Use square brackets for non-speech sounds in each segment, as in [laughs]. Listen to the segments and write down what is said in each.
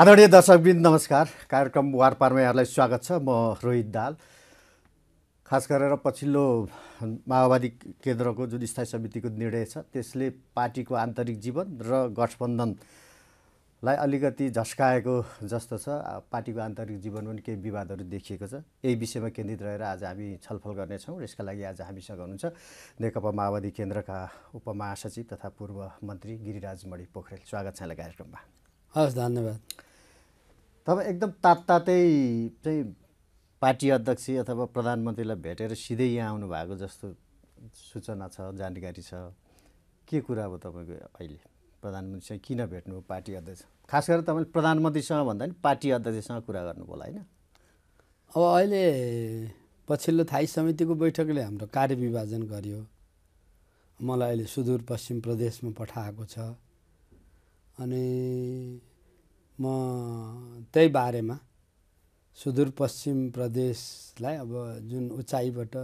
आदरणीय दर्शकवृन्द नमस्कार कार्यक्रम वार पारमा यहाँलाई स्वागत छ म रोहित दाल खास गरेर पछिल्लो माओवादी केन्द्रको जुन स्थायी समितिको निर्णय छ त्यसले पार्टीको आन्तरिक जीवन र गठबन्धनलाई अलिकति झस्काएको जस्तो छ पार्टीको आन्तरिक जीवनमा पनि केही विवादहरू देखिएको छ यही विषयमा केन्द्रित रहेर आज हामी छलफल गर्नेछौँ र यसका लागि आज हामीसँग हुनुहुन्छ नेकपा माओवादी केन्द्रका उपमहासचिव तथा पूर्व मन्त्री गिरिराज मणि पोखरेल स्वागत छ यहाँलाई कार्यक्रममा हस् धन्यवाद तब एकदम तात्तातै चाहिँ पार्टी अध्यक्ष अथवा प्रधानमन्त्रीलाई भेटेर सिधै यहाँ आउनु भएको जस्तो सूचना छ जानकारी छ के कुरा अब तपाईँको अहिले प्रधानमन्त्रीसँग किन भेट्नु पार्टी अध्यक्ष खास गरेर तपाईँले प्रधानमन्त्रीसँग भन्दा पनि पार्टी अध्यक्षसँग कुरा गर्नु होला होइन अब अहिले पछिल्लो थाई समितिको बैठकले हाम्रो कार्यविभाजन गर्यो मलाई अहिले सुदूरपश्चिम प्रदेशमा पठाएको छ अनि म त्यही बारेमा सुदूरपश्चिम प्रदेशलाई अब जुन उचाइबाट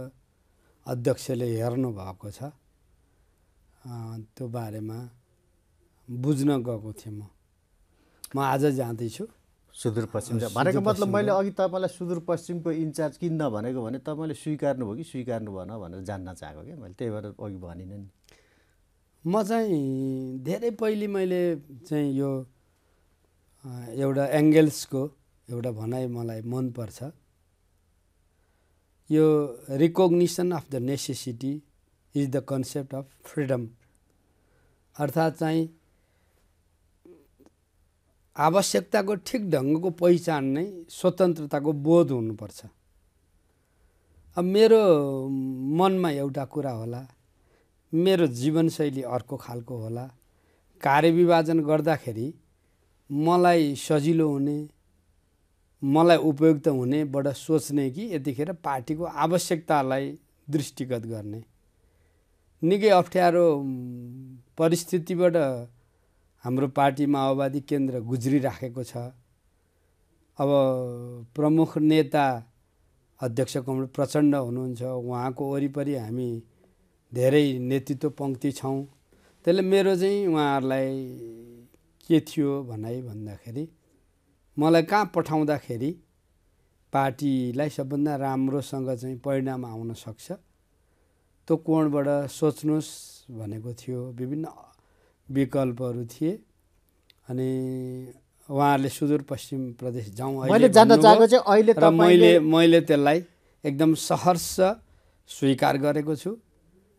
अध्यक्षले हेर्नु भएको छ त्यो बारेमा बुझ्न गएको थिएँ म म आज जाँदैछु सुदूरपश्चिम भनेको मतलब मैले अघि तपाईँलाई सुदूरपश्चिमको इन्चार्ज किन भनेको भने तपाईँले स्वीकार्नुभयो कि स्वीकार्नु भएन भनेर जान्न चाहेको कि मैले त्यही भएर अघि भनिनँ नि म चाहिँ धेरै पहिले मैले चाहिँ यो एउटा एङ्गेल्सको एउटा भनाइ मलाई मनपर्छ यो recognition of the necessity is the concept of freedom अर्थात् चाहिँ आवश्यकताको ठिक ढङ्गको पहिचान नै स्वतन्त्रताको बोध हुनुपर्छ अब मेरो मनमा एउटा कुरा होला मेरो जीवनशैली अर्को खालको होला कार्यविभाजन गर्दाखेरि मलाई सजिलो हुने मलाई उपयुक्त हुनेबाट सोच्ने कि यतिखेर पार्टीको आवश्यकतालाई दृष्टिगत गर्ने निकै अप्ठ्यारो परिस्थितिबाट हाम्रो पार्टी माओवादी केन्द्र गुज्रिराखेको छ अब प्रमुख नेता अध्यक्ष कमल प्रचण्ड हुनुहुन्छ उहाँको वरिपरि हामी धेरै नेतृत्व पङ्क्ति छौँ त्यसले मेरो चाहिँ उहाँहरूलाई के थियो भनाइ भन्दाखेरि मलाई कहाँ पठाउँदाखेरि पार्टीलाई सबभन्दा राम्रोसँग चाहिँ परिणाम आउन सक्छ त्यो कोणबाट सोच्नुहोस् भनेको थियो विभिन्न विकल्पहरू थिए अनि उहाँहरूले सुदूरपश्चिम प्रदेश जाउँ मैले जान्न चाहेको चाहिँ अहिले र मैले मैले त्यसलाई एकदम सहर्ष स्वीकार गरेको छु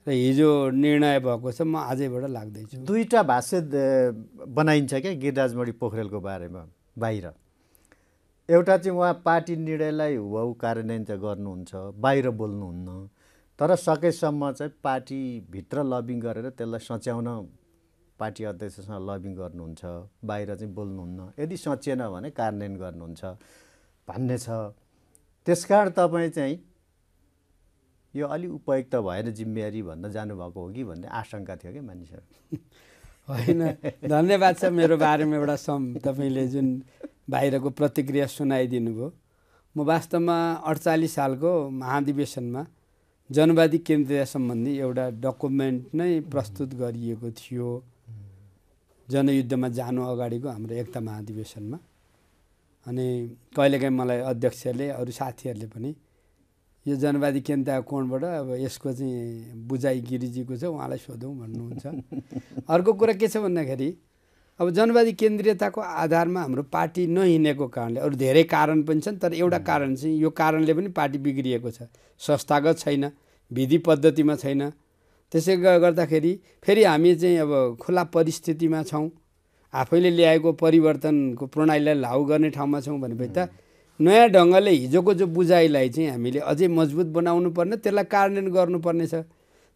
र हिजो निर्णय भएको छ म आजैबाट लाग्दैछु दुईवटा भाष्य बनाइन्छ क्या गिरिराजमणी पोखरेलको बारेमा बाहिर एउटा चाहिँ उहाँ पार्टी निर्णयलाई हुवाउ कार्यान्वयन चाहिँ गर्नुहुन्छ बाहिर बोल्नुहुन्न तर सकेसम्म चाहिँ पार्टीभित्र लबिङ गरेर त्यसलाई सच्याउन पार्टी अध्यक्षसँग लबिङ गर्नुहुन्छ बाहिर चाहिँ बोल्नुहुन्न यदि सचेन भने कार्यान्वयन गर्नुहुन्छ भन्ने छ त्यस कारण तपाईँ चाहिँ यो अलि उपयुक्त भएर जिम्मेवारी भन्दा जानुभएको हो कि भन्ने आशंका थियो कि मानिसहरू होइन धन्यवाद छ मेरो बारेमा एउटा सम तपाईँले जुन बाहिरको प्रतिक्रिया सुनाइदिनु भयो म वास्तवमा अडचालिस सालको महाधिवेशनमा जनवादी केन्द्रीय सम्बन्धी एउटा डकुमेन्ट नै प्रस्तुत गरिएको थियो जनयुद्धमा जानु अगाडिको हाम्रो एकता महाधिवेशनमा अनि कहिलेकाहीँ मलाई अध्यक्षले अरू साथीहरूले पनि यो जनवादी केन्द्र कोणबाट अब यसको चाहिँ बुझाइ गिरिजीको छ उहाँलाई सोधौँ भन्नुहुन्छ [laughs] अर्को कुरा के छ भन्दाखेरि अब जनवादी केन्द्रीयताको आधारमा हाम्रो पार्टी नहिँडेको कारणले अरू धेरै कारण पनि छन् तर एउटा कारण चाहिँ यो कारणले पनि पार्टी बिग्रिएको छ संस्थागत छैन विधि पद्धतिमा छैन त्यसै गर्दाखेरि फेरि हामी चाहिँ अब खुला परिस्थितिमा छौँ आफैले ल्याएको परिवर्तनको प्रणालीलाई लागु गर्ने ठाउँमा छौँ भनेपछि त नयाँ ढङ्गले हिजोको जो बुझाइलाई चाहिँ हामीले अझै मजबुत बनाउनु पर्ने त्यसलाई कार्यान्वयन गर्नुपर्नेछ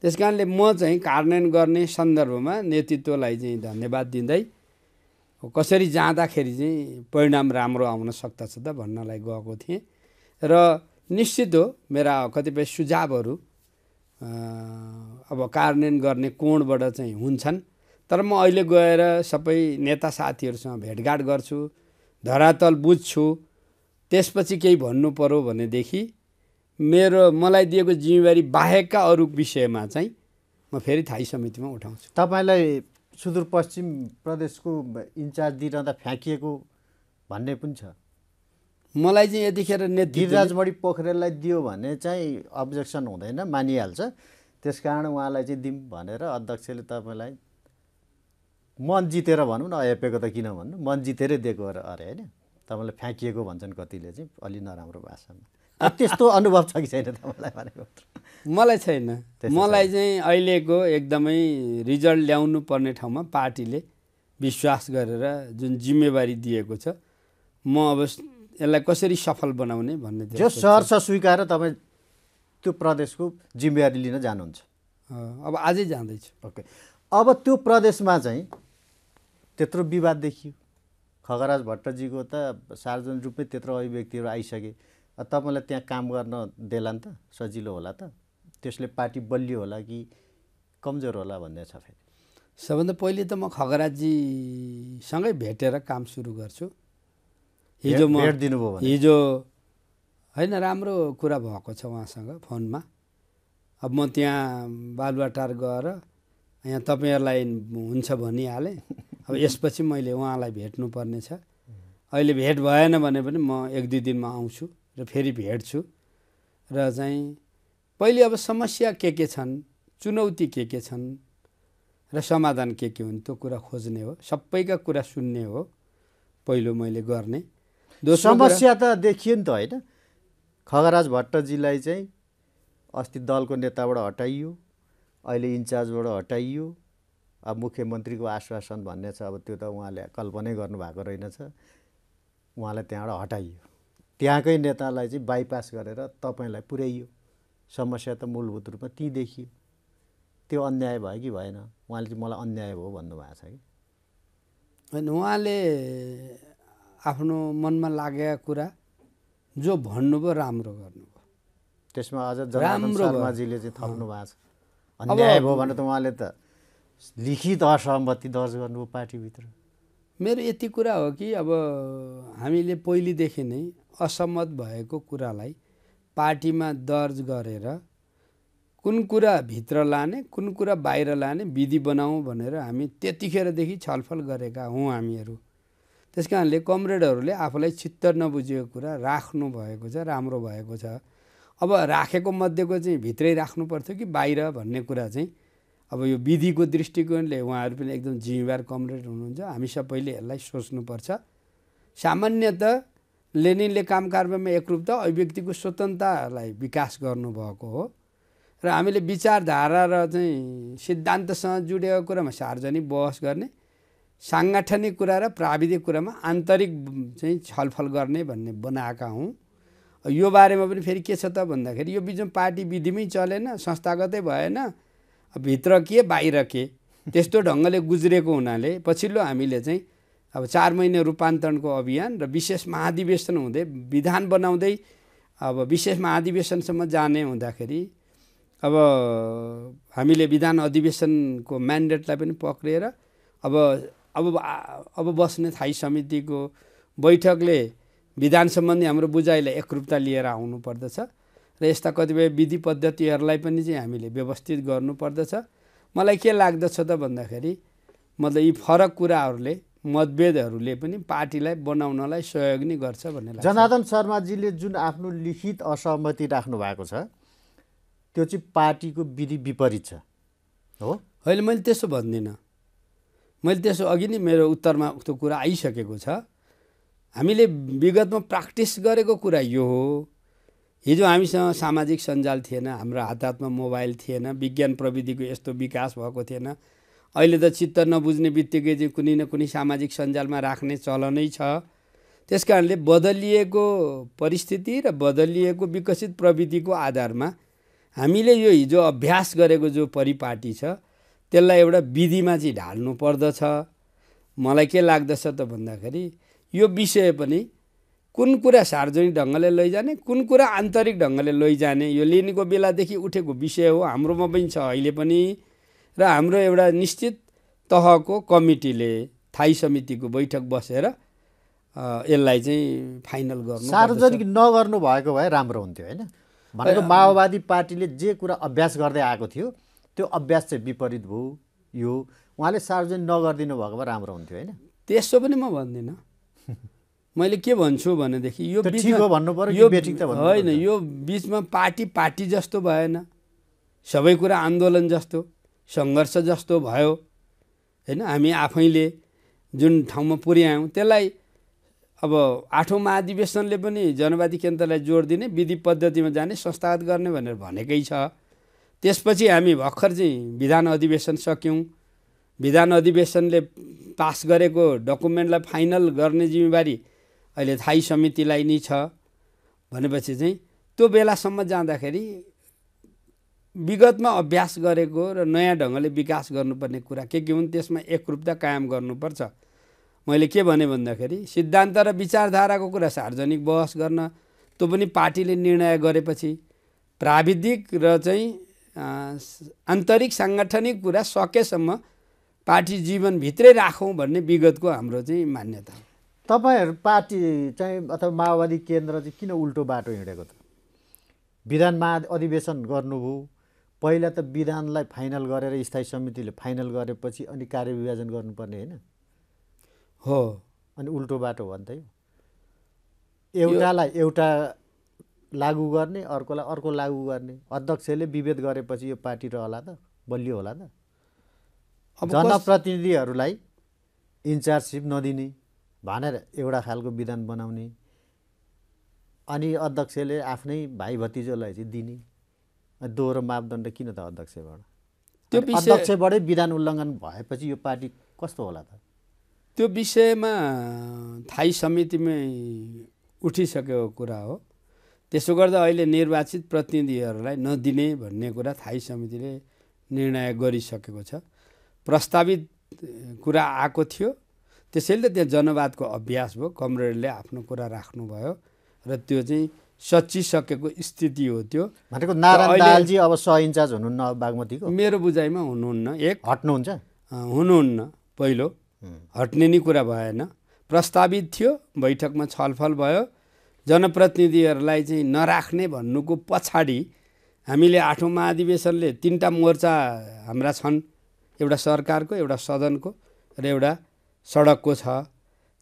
त्यस कारणले म चाहिँ कार्यान्वयन गर्ने सन्दर्भमा नेतृत्वलाई चाहिँ धन्यवाद दिँदै कसरी जाँदाखेरि चाहिँ परिणाम राम्रो आउन सक्दछ त भन्नलाई गएको थिएँ र निश्चित हो मेरा कतिपय सुझावहरू अब कार्यान्वयन गर्ने कोणबाट चाहिँ हुन्छन् तर म अहिले गएर सबै नेता साथीहरूसँग भेटघाट गर्छु धरातल बुझ्छु त्यसपछि केही भन्नु पऱ्यो भनेदेखि मेरो मलाई दिएको जिम्मेवारी बाहेकका अरू विषयमा चाहिँ म फेरि थाई समितिमा उठाउँछु तपाईँलाई सुदूरपश्चिम प्रदेशको इन्चार्ज दिइरहँदा फ्याँकिएको भन्ने पनि छ मलाई चाहिँ यतिखेर गिरिराजमणी पोखरेललाई दियो भने चाहिँ अब्जेक्सन हुँदैन मानिहाल्छ त्यस कारण उहाँलाई चाहिँ दिउँ भनेर अध्यक्षले तपाईँलाई मन जितेर भनौँ न अयपेको त किन भन्नु मन जितेरै दिएको अरे होइन तपाईँलाई फ्याँकिएको भन्छन् कतिले चाहिँ अलि नराम्रो भाषामा त्यस्तो अनुभव छ कि छैन तपाईँलाई भनेको मलाई छैन मलाई चाहिँ अहिलेको एकदमै रिजल्ट ल्याउनु पर्ने ठाउँमा पार्टीले विश्वास गरेर जुन जिम्मेवारी दिएको छ म अब यसलाई कसरी सफल बनाउने भन्ने त्यो सहर छ स्वीकाएर तपाईँ त्यो प्रदेशको जिम्मेवारी लिन जानुहुन्छ अब आजै जाँदैछु ओके अब त्यो प्रदेशमा चाहिँ त्यत्रो विवाद देखियो खगराज भट्टजीको त सार्वजनिक रूपमै त्यत्रो अभिव्यक्तिहरू आइसके तपाईँलाई त्यहाँ काम गर्न देला नि त सजिलो होला त त्यसले पार्टी बलियो होला कि कमजोर होला भन्ने छ फेरि सबभन्दा पहिले त म खगराजीसँगै भेटेर काम सुरु गर्छु हिजो म भेट दिनुभयो हिजो होइन राम्रो कुरा भएको छ उहाँसँग फोनमा अब म त्यहाँ बालुवाटार गएर यहाँ तपाईँहरूलाई हुन्छ भनिहालेँ अब यसपछि मैले उहाँलाई भेट्नुपर्ने छ अहिले भेट भएन भने पनि म एक दुई दिनमा आउँछु र फेरि भेट्छु र चाहिँ पहिले अब समस्या के के छन् चुनौती के के छन् र समाधान के के हुन् त्यो कुरा खोज्ने हो सबैका कुरा सुन्ने हो पहिलो मैले गर्ने समस्या त देखियो नि त होइन खगराज भट्टजीलाई चाहिँ अस्ति दलको नेताबाट हटाइयो अहिले इन्चार्जबाट हटाइयो अब मुख्यमन्त्रीको आश्वासन भन्ने छ अब त्यो त उहाँले कल्पनै गर्नुभएको रहेनछ उहाँलाई त्यहाँबाट हटाइयो त्यहाँकै नेतालाई चाहिँ बाइपास गरेर तपाईँलाई पुर्याइयो समस्या त मूलभूत रूपमा ती देखियो त्यो अन्याय भयो कि भएन उहाँले चाहिँ मलाई अन्याय भयो भन्नुभएको छ कि होइन उहाँले आफ्नो मनमा लागेका कुरा जो भन्नुभयो राम्रो गर्नुभयो त्यसमा अझ राम्रो शर्माजीले चाहिँ थप्नु भएको छ अन्याय भयो भने त उहाँले त लिखित असहमति दर्ज गर्नु पार्टीभित्र मेरो यति कुरा हो कि अब हामीले पहिलेदेखि नै असहमत भएको कुरालाई पार्टीमा दर्ज गरेर कुन कुरा भित्र लाने कुन कुरा बाहिर लाने विधि बनाऊ भनेर हामी त्यतिखेरदेखि छलफल गरेका हौँ हामीहरू त्यस कारणले कमरेडहरूले आफूलाई चित्त नबुझेको कुरा राख्नु भएको छ राम्रो भएको छ अब राखेको मध्येको चाहिँ भित्रै राख्नु पर्थ्यो कि बाहिर भन्ने कुरा चाहिँ अब यो विधिको दृष्टिकोणले उहाँहरू पनि एकदम जिम्मेवार कमरेड हुनुहुन्छ हामी सबैले यसलाई सोच्नुपर्छ सामान्यत लेनिनले काम एकरूप एकरूपता अभिव्यक्तिको स्वतन्त्रतालाई विकास गर्नुभएको हो र हामीले विचारधारा र चाहिँ सिद्धान्तसँग जोडिएको कुरामा सार्वजनिक बहस गर्ने साङ्गठनिक कुरा र प्राविधिक कुरामा आन्तरिक चाहिँ छलफल गर्ने भन्ने बनाएका हौँ यो बारेमा पनि फेरि के छ त भन्दाखेरि यो बिचमा पार्टी विधिमै चलेन संस्थागतै भएन भित्र के बाहिर के त्यस्तो ढङ्गले गुज्रेको हुनाले पछिल्लो हामीले चाहिँ अब चार महिना रूपान्तरणको अभियान र विशेष महाधिवेशन हुँदै विधान बनाउँदै अब विशेष महाधिवेशनसम्म जाने हुँदाखेरि अब हामीले विधान अधिवेशनको म्यान्डेटलाई पनि पक्रिएर अब अब अब बस्ने थाई समितिको बैठकले विधान सम्बन्धी हाम्रो बुझाइलाई एकरूपता लिएर आउनुपर्दछ र यस्ता कतिपय विधि पद्धतिहरूलाई पनि चाहिँ हामीले व्यवस्थित गर्नुपर्दछ मलाई के लाग्दछ त भन्दाखेरि मतलब यी फरक कुराहरूले मतभेदहरूले पनि पार्टीलाई बनाउनलाई सहयोग नै गर्छ भन्ने लाग्छ जनार्दन शर्माजीले जुन आफ्नो लिखित असहमति राख्नु भएको छ त्यो चाहिँ पार्टीको विधि विपरीत छ हो होइन मैले त्यसो भन्दिनँ मैले त्यसो अघि नै मेरो उत्तरमा त्यो कुरा आइसकेको छ हामीले विगतमा प्र्याक्टिस गरेको कुरा यो हो हिजो हामीसँग सामाजिक सञ्जाल थिएन हाम्रो हात हातमा मोबाइल थिएन विज्ञान प्रविधिको यस्तो विकास भएको थिएन अहिले त चित्त नबुझ्ने बित्तिकै चाहिँ कुनै न कुनै सामाजिक सञ्जालमा राख्ने चलनै छ त्यस कारणले बदलिएको परिस्थिति र बदलिएको विकसित प्रविधिको आधारमा हामीले यो हिजो अभ्यास गरेको जो परिपाटी छ त्यसलाई एउटा विधिमा चाहिँ ढाल्नु पर्दछ मलाई के लाग्दछ त भन्दाखेरि यो विषय पनि कुन कुरा सार्वजनिक ढङ्गले लैजाने कुन कुरा आन्तरिक ढङ्गले लैजाने यो लिनेको बेलादेखि उठेको विषय हो हाम्रोमा पनि छ अहिले पनि र हाम्रो एउटा निश्चित तहको कमिटीले थाई समितिको बैठक बसेर यसलाई चाहिँ फाइनल गर्नु सार्वजनिक नगर्नु भएको भए राम्रो हुन्थ्यो होइन भनेको माओवादी पार्टीले जे कुरा अभ्यास गर्दै आएको थियो त्यो अभ्यास चाहिँ विपरीत भयो यो उहाँले सार्वजनिक नगरिदिनु भएको भए राम्रो हुन्थ्यो होइन त्यसो पनि म भन्दिनँ मैले के भन्छु भनेदेखि यो भन्नु होइन यो बिचमा पार्टी पार्टी जस्तो भएन सबै कुरा आन्दोलन जस्तो सङ्घर्ष जस्तो भयो होइन हामी आफैले जुन ठाउँमा पुर्यायौँ त्यसलाई अब आठौँ महाधिवेशनले पनि जनवादी केन्द्रलाई जोड दिने विधि पद्धतिमा जाने संस्थागत गर्ने भनेर भनेकै छ त्यसपछि हामी भर्खर चाहिँ विधान अधिवेशन सक्यौँ विधान अधिवेशनले पास गरेको डकुमेन्टलाई फाइनल गर्ने जिम्मेवारी अहिले थाई समितिलाई नै छ भनेपछि चाहिँ त्यो बेलासम्म जाँदाखेरि विगतमा अभ्यास गरेको र नयाँ ढङ्गले विकास गर्नुपर्ने कुरा के के हुन् त्यसमा एकरूपता कायम गर्नुपर्छ मैले के भने भन्दाखेरि सिद्धान्त र विचारधाराको कुरा सार्वजनिक बहस गर्न त्यो पनि पार्टीले निर्णय गरेपछि प्राविधिक र चाहिँ आन्तरिक साङ्गठनिक कुरा सकेसम्म पार्टी जीवनभित्रै राखौँ भन्ने विगतको हाम्रो चाहिँ मान्यता हो तपाईँहरू पार्टी चाहिँ अथवा माओवादी केन्द्र चाहिँ किन उल्टो बाटो हिँडेको त विधानमा अधिवेशन गर्नुभयो पहिला त विधानलाई फाइनल गरेर स्थायी समितिले फाइनल गरेपछि अनि कार्यविभाजन गर्नुपर्ने होइन हो अनि उल्टो बाटो हो एउटालाई एउटा लागु गर्ने अर्कोलाई अर्को लागु गर्ने अध्यक्षले विभेद गरेपछि यो पार्टी रहला त बलियो होला त जनप्रतिनिधिहरूलाई इन्चार्जसिप नदिने भनेर एउटा खालको विधान बनाउने अनि अध्यक्षले आफ्नै भाइ भतिजोलाई चाहिँ दिने दोहोरो मापदण्ड किन त अध्यक्षबाट त्यो अध्यक्षबाटै विधान उल्लङ्घन भएपछि यो पार्टी कस्तो होला त त्यो विषयमा थाई समितिमै उठिसकेको कुरा हो त्यसो गर्दा अहिले निर्वाचित प्रतिनिधिहरूलाई नदिने भन्ने कुरा थाई समितिले निर्णय गरिसकेको छ प्रस्तावित कुरा आएको थियो त्यसैले त्यहाँ जनवादको अभ्यास भयो कमरेडले आफ्नो कुरा राख्नुभयो र त्यो चाहिँ सचिसकेको स्थिति हो त्यो भनेको नारायणजी अब सह इन्चार्ज हुनुहुन्न बागमतीको मेरो बुझाइमा हुनुहुन्न एक हट्नुहुन्छ हुनुहुन्न पहिलो हट्ने नै कुरा भएन प्रस्तावित थियो बैठकमा छलफल भयो जनप्रतिनिधिहरूलाई चाहिँ नराख्ने भन्नुको पछाडि हामीले आठौँ महाधिवेशनले तिनवटा मोर्चा हाम्रा छन् एउटा सरकारको एउटा सदनको र एउटा सडकको छ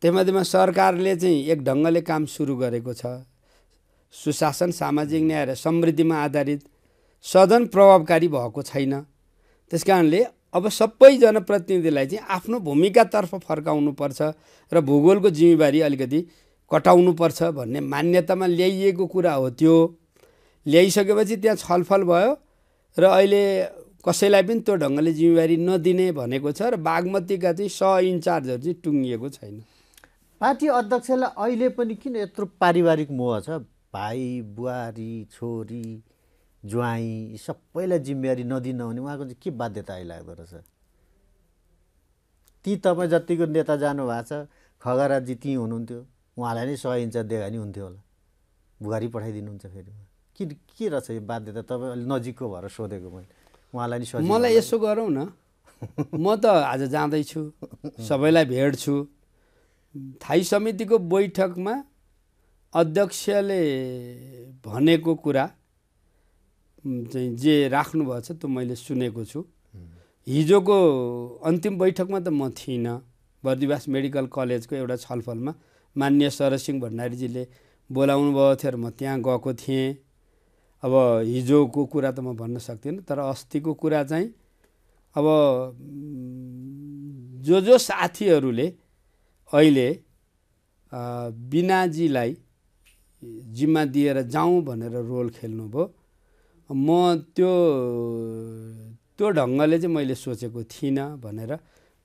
त्यहीमध्येमा सरकारले चाहिँ एक ढङ्गले काम सुरु गरेको छ सुशासन सामाजिक न्याय र समृद्धिमा आधारित सदन प्रभावकारी भएको छैन त्यस कारणले अब सबै जनप्रतिनिधिलाई चाहिँ आफ्नो भूमिकातर्फ फर्काउनुपर्छ र भूगोलको जिम्मेवारी अलिकति कटाउनुपर्छ भन्ने मान्यतामा ल्याइएको कुरा हो त्यो ल्याइसकेपछि त्यहाँ छलफल भयो र अहिले कसैलाई पनि त्यो ढङ्गले जिम्मेवारी नदिने भनेको छ र बागमतीका चाहिँ सह इन्चार्जहरू चाहिँ टुङ्गिएको छैन पार्टी अध्यक्षलाई अहिले पनि किन यत्रो पारिवारिक मोह छ भाइ बुहारी छोरी ज्वाइँ सबैलाई जिम्मेवारी नदिन भने उहाँको चाहिँ के बाध्यता आइलाग्दो रहेछ ती तपाईँ जतिको नेता जानुभएको छ खगराजी ती हुनुहुन्थ्यो उहाँलाई नै सय इन्चार्ज दिएको नि हुन्थ्यो होला बुहारी पठाइदिनुहुन्छ फेरि उहाँ के के रहेछ यो बाध्यता तपाईँ अलिक नजिकको भएर सोधेको मैले उहाँलाई नि मलाई यसो गरौँ न म त आज जाँदैछु सबैलाई भेट्छु थाई समितिको बैठकमा अध्यक्षले भनेको कुरा चाहिँ जे राख्नुभएको छ त्यो मैले सुनेको छु हिजोको अन्तिम बैठकमा त म थिइनँ बर्दिवास मेडिकल कलेजको एउटा छलफलमा मान्य सरसिंह भण्डारीजीले बोलाउनु भएको थियो र म त्यहाँ गएको थिएँ अब हिजोको कुरा त म भन्न सक्दिनँ तर अस्तिको कुरा चाहिँ अब जो जो साथीहरूले अहिले बिनाजीलाई जिम्मा दिएर जाउँ भनेर रोल खेल्नुभयो म त्यो त्यो ढङ्गले चाहिँ मैले सोचेको थिइनँ भनेर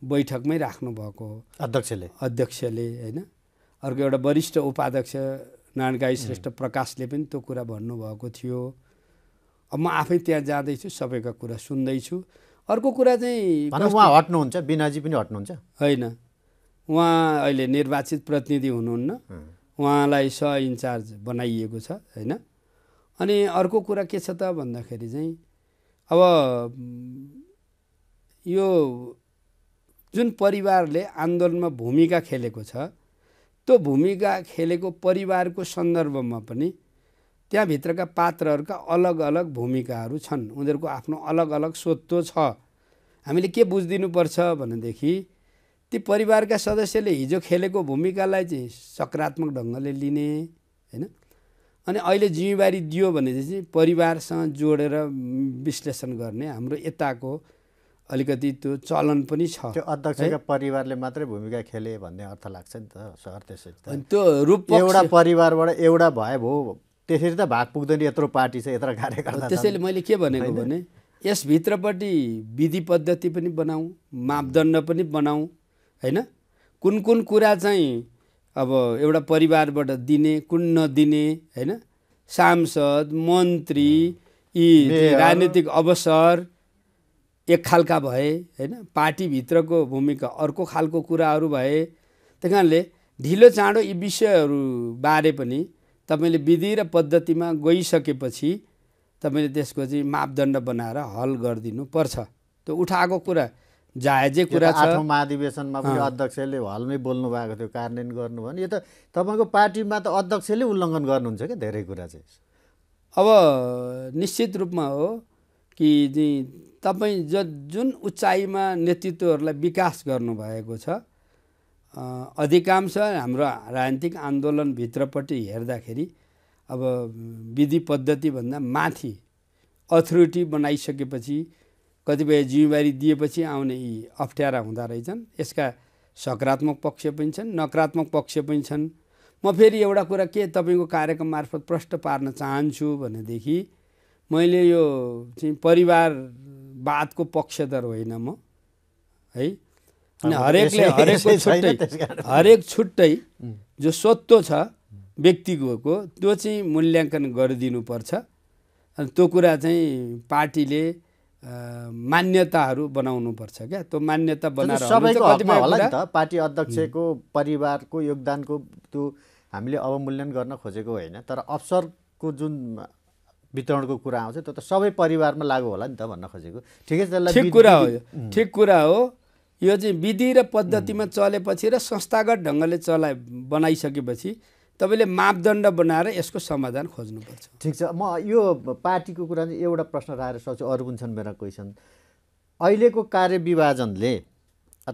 बैठकमै राख्नुभएको हो अध्यक्षले अध्यक्षले होइन अर्को एउटा वरिष्ठ उपाध्यक्ष नारायण गाई श्रेष्ठ प्रकाशले पनि त्यो कुरा भन्नुभएको थियो अब म आफै त्यहाँ जाँदैछु सबैका कुरा सुन्दैछु अर्को कुरा चाहिँ उहाँ हट्नुहुन्छ बिनाजी पनि हट्नुहुन्छ होइन उहाँ अहिले निर्वाचित प्रतिनिधि हुनुहुन्न उहाँलाई स इन्चार्ज बनाइएको छ होइन अनि अर्को कुरा के छ त भन्दाखेरि चाहिँ अब यो जुन परिवारले आन्दोलनमा भूमिका खेलेको छ त्यो भूमिका खेलेको परिवारको सन्दर्भमा पनि त्यहाँभित्रका पात्रहरूका अलग अलग भूमिकाहरू छन् उनीहरूको आफ्नो अलग अलग स्वत्व छ हामीले के बुझिदिनुपर्छ भनेदेखि ती परिवारका सदस्यले हिजो खेलेको भूमिकालाई चाहिँ सकारात्मक ढङ्गले लिने होइन अनि अहिले जिम्मेवारी दियो भने चाहिँ परिवारसँग जोडेर विश्लेषण गर्ने हाम्रो यताको अलिकति त्यो चलन पनि छ त्यो अध्यक्षका परिवारले मात्रै भूमिका खेले भन्ने अर्थ लाग्छ नि त सर त्यसरी त त्यो रूप एउटा परिवारबाट एउटा भए भयो त्यसरी त भाग पुग्दैन यत्रो पार्टी छ यत्रो कार्यकर्ता त्यसैले मैले के भनेको भने यसभित्रपट्टि विधि पद्धति पनि बनाऊ मापदण्ड पनि बनाऊ होइन कुन कुन कुरा चाहिँ अब एउटा परिवारबाट दिने कुन नदिने होइन सांसद मन्त्री यी राजनीतिक अवसर एक खालका भए होइन पार्टीभित्रको भूमिका अर्को खालको कुराहरू भए त्यही कारणले ढिलो चाँडो यी विषयहरूबारे पनि तपाईँले विधि र पद्धतिमा गइसकेपछि तपाईँले त्यसको चाहिँ मापदण्ड बनाएर हल गरिदिनु पर्छ त्यो उठाएको कुरा जायजै कुरा छ महाधिवेशनमा पनि अध्यक्षले हलमै बोल्नु भएको थियो कार्यान्वयन गर्नु भने यो त तपाईँको पार्टीमा त अध्यक्षले उल्लङ्घन गर्नुहुन्छ क्या धेरै कुरा चाहिँ अब निश्चित रूपमा हो कि चाहिँ तपाईँ ज जुन उचाइमा नेतृत्वहरूलाई विकास गर्नुभएको छ अधिकांश हाम्रो राजनीतिक आन्दोलनभित्रपट्टि हेर्दाखेरि अब विधि पद्धतिभन्दा माथि अथोरिटी बनाइसकेपछि कतिपय जिम्मेवारी दिएपछि आउने यी अप्ठ्यारा हुँदो रहेछन् यसका सकारात्मक पक्ष पनि छन् नकारात्मक पक्ष पनि छन् म फेरि एउटा कुरा के तपाईँको कार्यक्रम मार्फत प्रष्ट पार्न चाहन्छु भनेदेखि मैले यो चाहिँ परिवार बातको पक्षधर होइन म है अनि हरेकले हरेकको छुट्टै हरेक छुट्टै जो स्वत्व छ व्यक्तिको त्यो चाहिँ मूल्याङ्कन गरिदिनुपर्छ अनि त्यो कुरा चाहिँ पार्टीले मान्यताहरू बनाउनुपर्छ क्या त्यो मान्यता बनाएर पार्टी अध्यक्षको परिवारको योगदानको त्यो हामीले अवमूल्यन गर्न खोजेको होइन तर अवसरको जुन वितरणको कुरा आउँछ त्यो त सबै परिवारमा लागु होला नि त भन्न खोजेको ठिकै छ ठिक कुरा हो ठिक कुरा हो यो चाहिँ विधि र पद्धतिमा चलेपछि र संस्थागत ढङ्गले चला बनाइसकेपछि तपाईँले मापदण्ड बनाएर यसको समाधान खोज्नुपर्छ ठिक छ म यो पार्टीको कुरा चाहिँ एउटा प्रश्न राखेर सक्छु अरू पनि छन् मेरा क्वेसन अहिलेको कार्यविभाजनले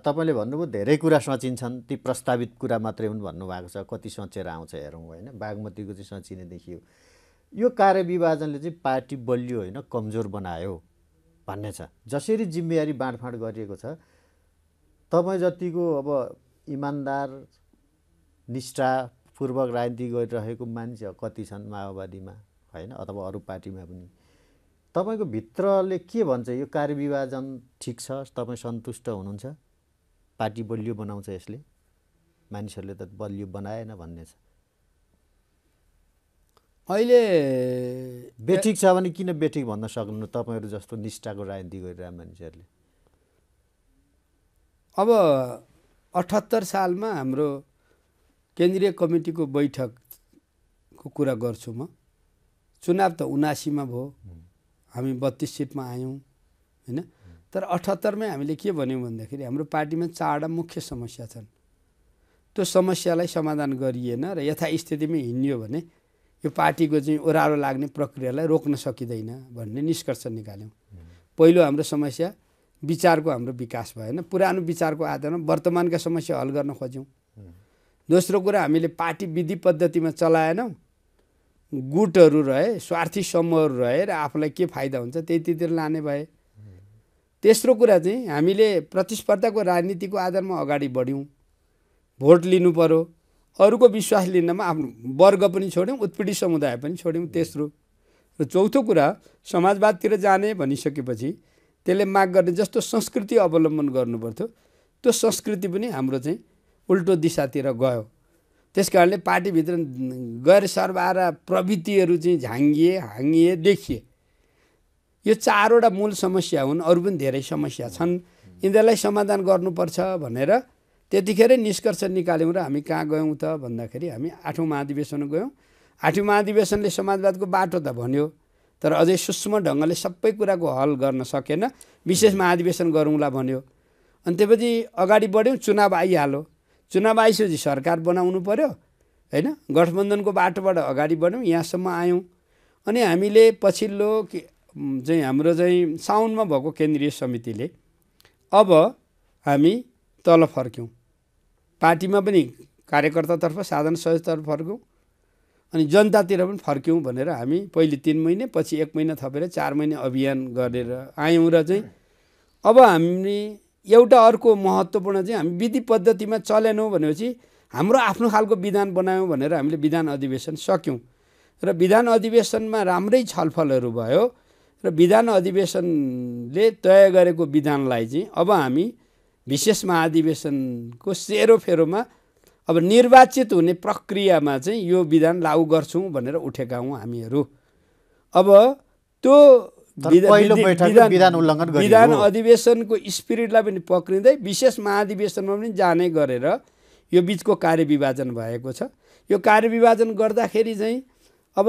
तपाईँले भन्नुभयो धेरै कुरा सोचिन्छन् ती प्रस्तावित कुरा मात्रै हुन् भन्नुभएको छ कति सोचेर आउँछ हेरौँ होइन बागमतीको चाहिँ सचिने देखियो यो कार्यविभाजनले चाहिँ पार्टी बलियो होइन कमजोर बनायो भन्ने छ जसरी जिम्मेवारी बाँडफाँड गरिएको छ तपाईँ जतिको अब इमान्दार निष्ठापूर्वक राजनीति गरिरहेको मान्छे कति छन् माओवादीमा होइन अथवा अरू पार्टीमा पनि तपाईँको भित्रले के भन्छ यो कार्यविभाजन ठिक छ तपाईँ सन्तुष्ट हुनुहुन्छ पार्टी बलियो बनाउँछ यसले मानिसहरूले त बलियो बनाएन भन्ने छ अहिले बेठिक छ भने किन बेठिक भन्न सक्नु तपाईँहरू जस्तो निष्ठाको राजनीति गरिरहेको मान्छेहरूले अब अठहत्तर सालमा हाम्रो केन्द्रीय कमिटीको बैठकको कुरा गर्छु म चुनाव त उनासीमा भयो हामी बत्तिस सिटमा आयौँ होइन तर अठहत्तरमै हामीले के भन्यौँ भन्दाखेरि हाम्रो पार्टीमा चारवटा मुख्य समस्या छन् त्यो समस्यालाई समाधान गरिएन र यथास्थितिमै हिँडियो भने यो पार्टीको चाहिँ ओह्रालो लाग्ने प्रक्रियालाई रोक्न सकिँदैन भन्ने निष्कर्ष निकाल्यौँ पहिलो हाम्रो समस्या विचारको हाम्रो विकास भएन पुरानो विचारको आधारमा वर्तमानका समस्या हल गर्न खोज्यौँ दोस्रो कुरा हामीले पार्टी विधि पद्धतिमा चलाएनौँ गुटहरू रहे स्वार्थी समूहहरू रहे र आफूलाई के फाइदा हुन्छ त्यतितिर लाने भए तेस्रो कुरा चाहिँ हामीले प्रतिस्पर्धाको राजनीतिको आधारमा अगाडि बढ्यौँ भोट लिनु पऱ्यो अरूको विश्वास लिनमा आफ्नो वर्ग पनि छोड्यौँ उत्पीडित समुदाय पनि छोड्यौँ तेस्रो र चौथो कुरा समाजवादतिर जाने भनिसकेपछि त्यसले माग गर्ने जस्तो संस्कृति अवलम्बन गर्नुपर्थ्यो त्यो संस्कृति पनि हाम्रो चाहिँ उल्टो दिशातिर गयो त्यस कारणले पार्टीभित्र गैर सर्वहारा प्रवृत्तिहरू चाहिँ झाङ्गिए हाङ्गिए देखिए यो चारवटा मूल समस्या हुन् अरू पनि धेरै समस्या छन् यिनीहरूलाई समाधान गर्नुपर्छ भनेर त्यतिखेरै निष्कर्ष निकाल्यौँ र हामी कहाँ गयौँ त भन्दाखेरि हामी आठौँ महाधिवेशन गयौँ आठौँ महाधिवेशनले समाजवादको बाटो त भन्यो तर अझै सूक्ष्म ढङ्गले सबै कुराको हल गर्न सकेन विशेष महाधिवेशन गरौँला भन्यो अनि त्यसपछि अगाडि बढ्यौँ चुनाव आइहाल्यो चुनाव आइसकेपछि सरकार बनाउनु पऱ्यो होइन गठबन्धनको बाटोबाट अगाडि बढ्यौँ यहाँसम्म आयौँ अनि हामीले पछिल्लो चाहिँ हाम्रो चाहिँ साउनमा भएको केन्द्रीय समितिले अब हामी तल फर्क्यौँ पार्टीमा पनि कार्यकर्तातर्फ साधन सहजतर्फ फर्क्यौँ अनि जनतातिर पनि फर्क्यौँ भनेर हामी पहिले तिन महिने पछि एक महिना थपेर चार महिना अभियान गरेर आयौँ र चाहिँ अब हामी एउटा अर्को महत्त्वपूर्ण चाहिँ हामी विधि पद्धतिमा चलेनौँ भनेपछि हाम्रो आफ्नो खालको विधान बनायौँ भनेर हामीले विधान अधिवेशन सक्यौँ र विधान अधिवेशनमा राम्रै छलफलहरू भयो र विधान अधिवेशनले तय गरेको विधानलाई चाहिँ अब हामी विशेष महाधिवेशनको सेरोफेरोमा अब निर्वाचित हुने प्रक्रियामा चाहिँ यो विधान लागू गर्छौँ भनेर उठेका हौँ हामीहरू अब त्यो विधान अधिवेशनको स्पिरिटलाई पनि पक्रिँदै विशेष महाधिवेशनमा पनि जाने गरेर यो बिचको कार्यविभाजन भएको छ यो कार्यविभाजन गर्दाखेरि चाहिँ अब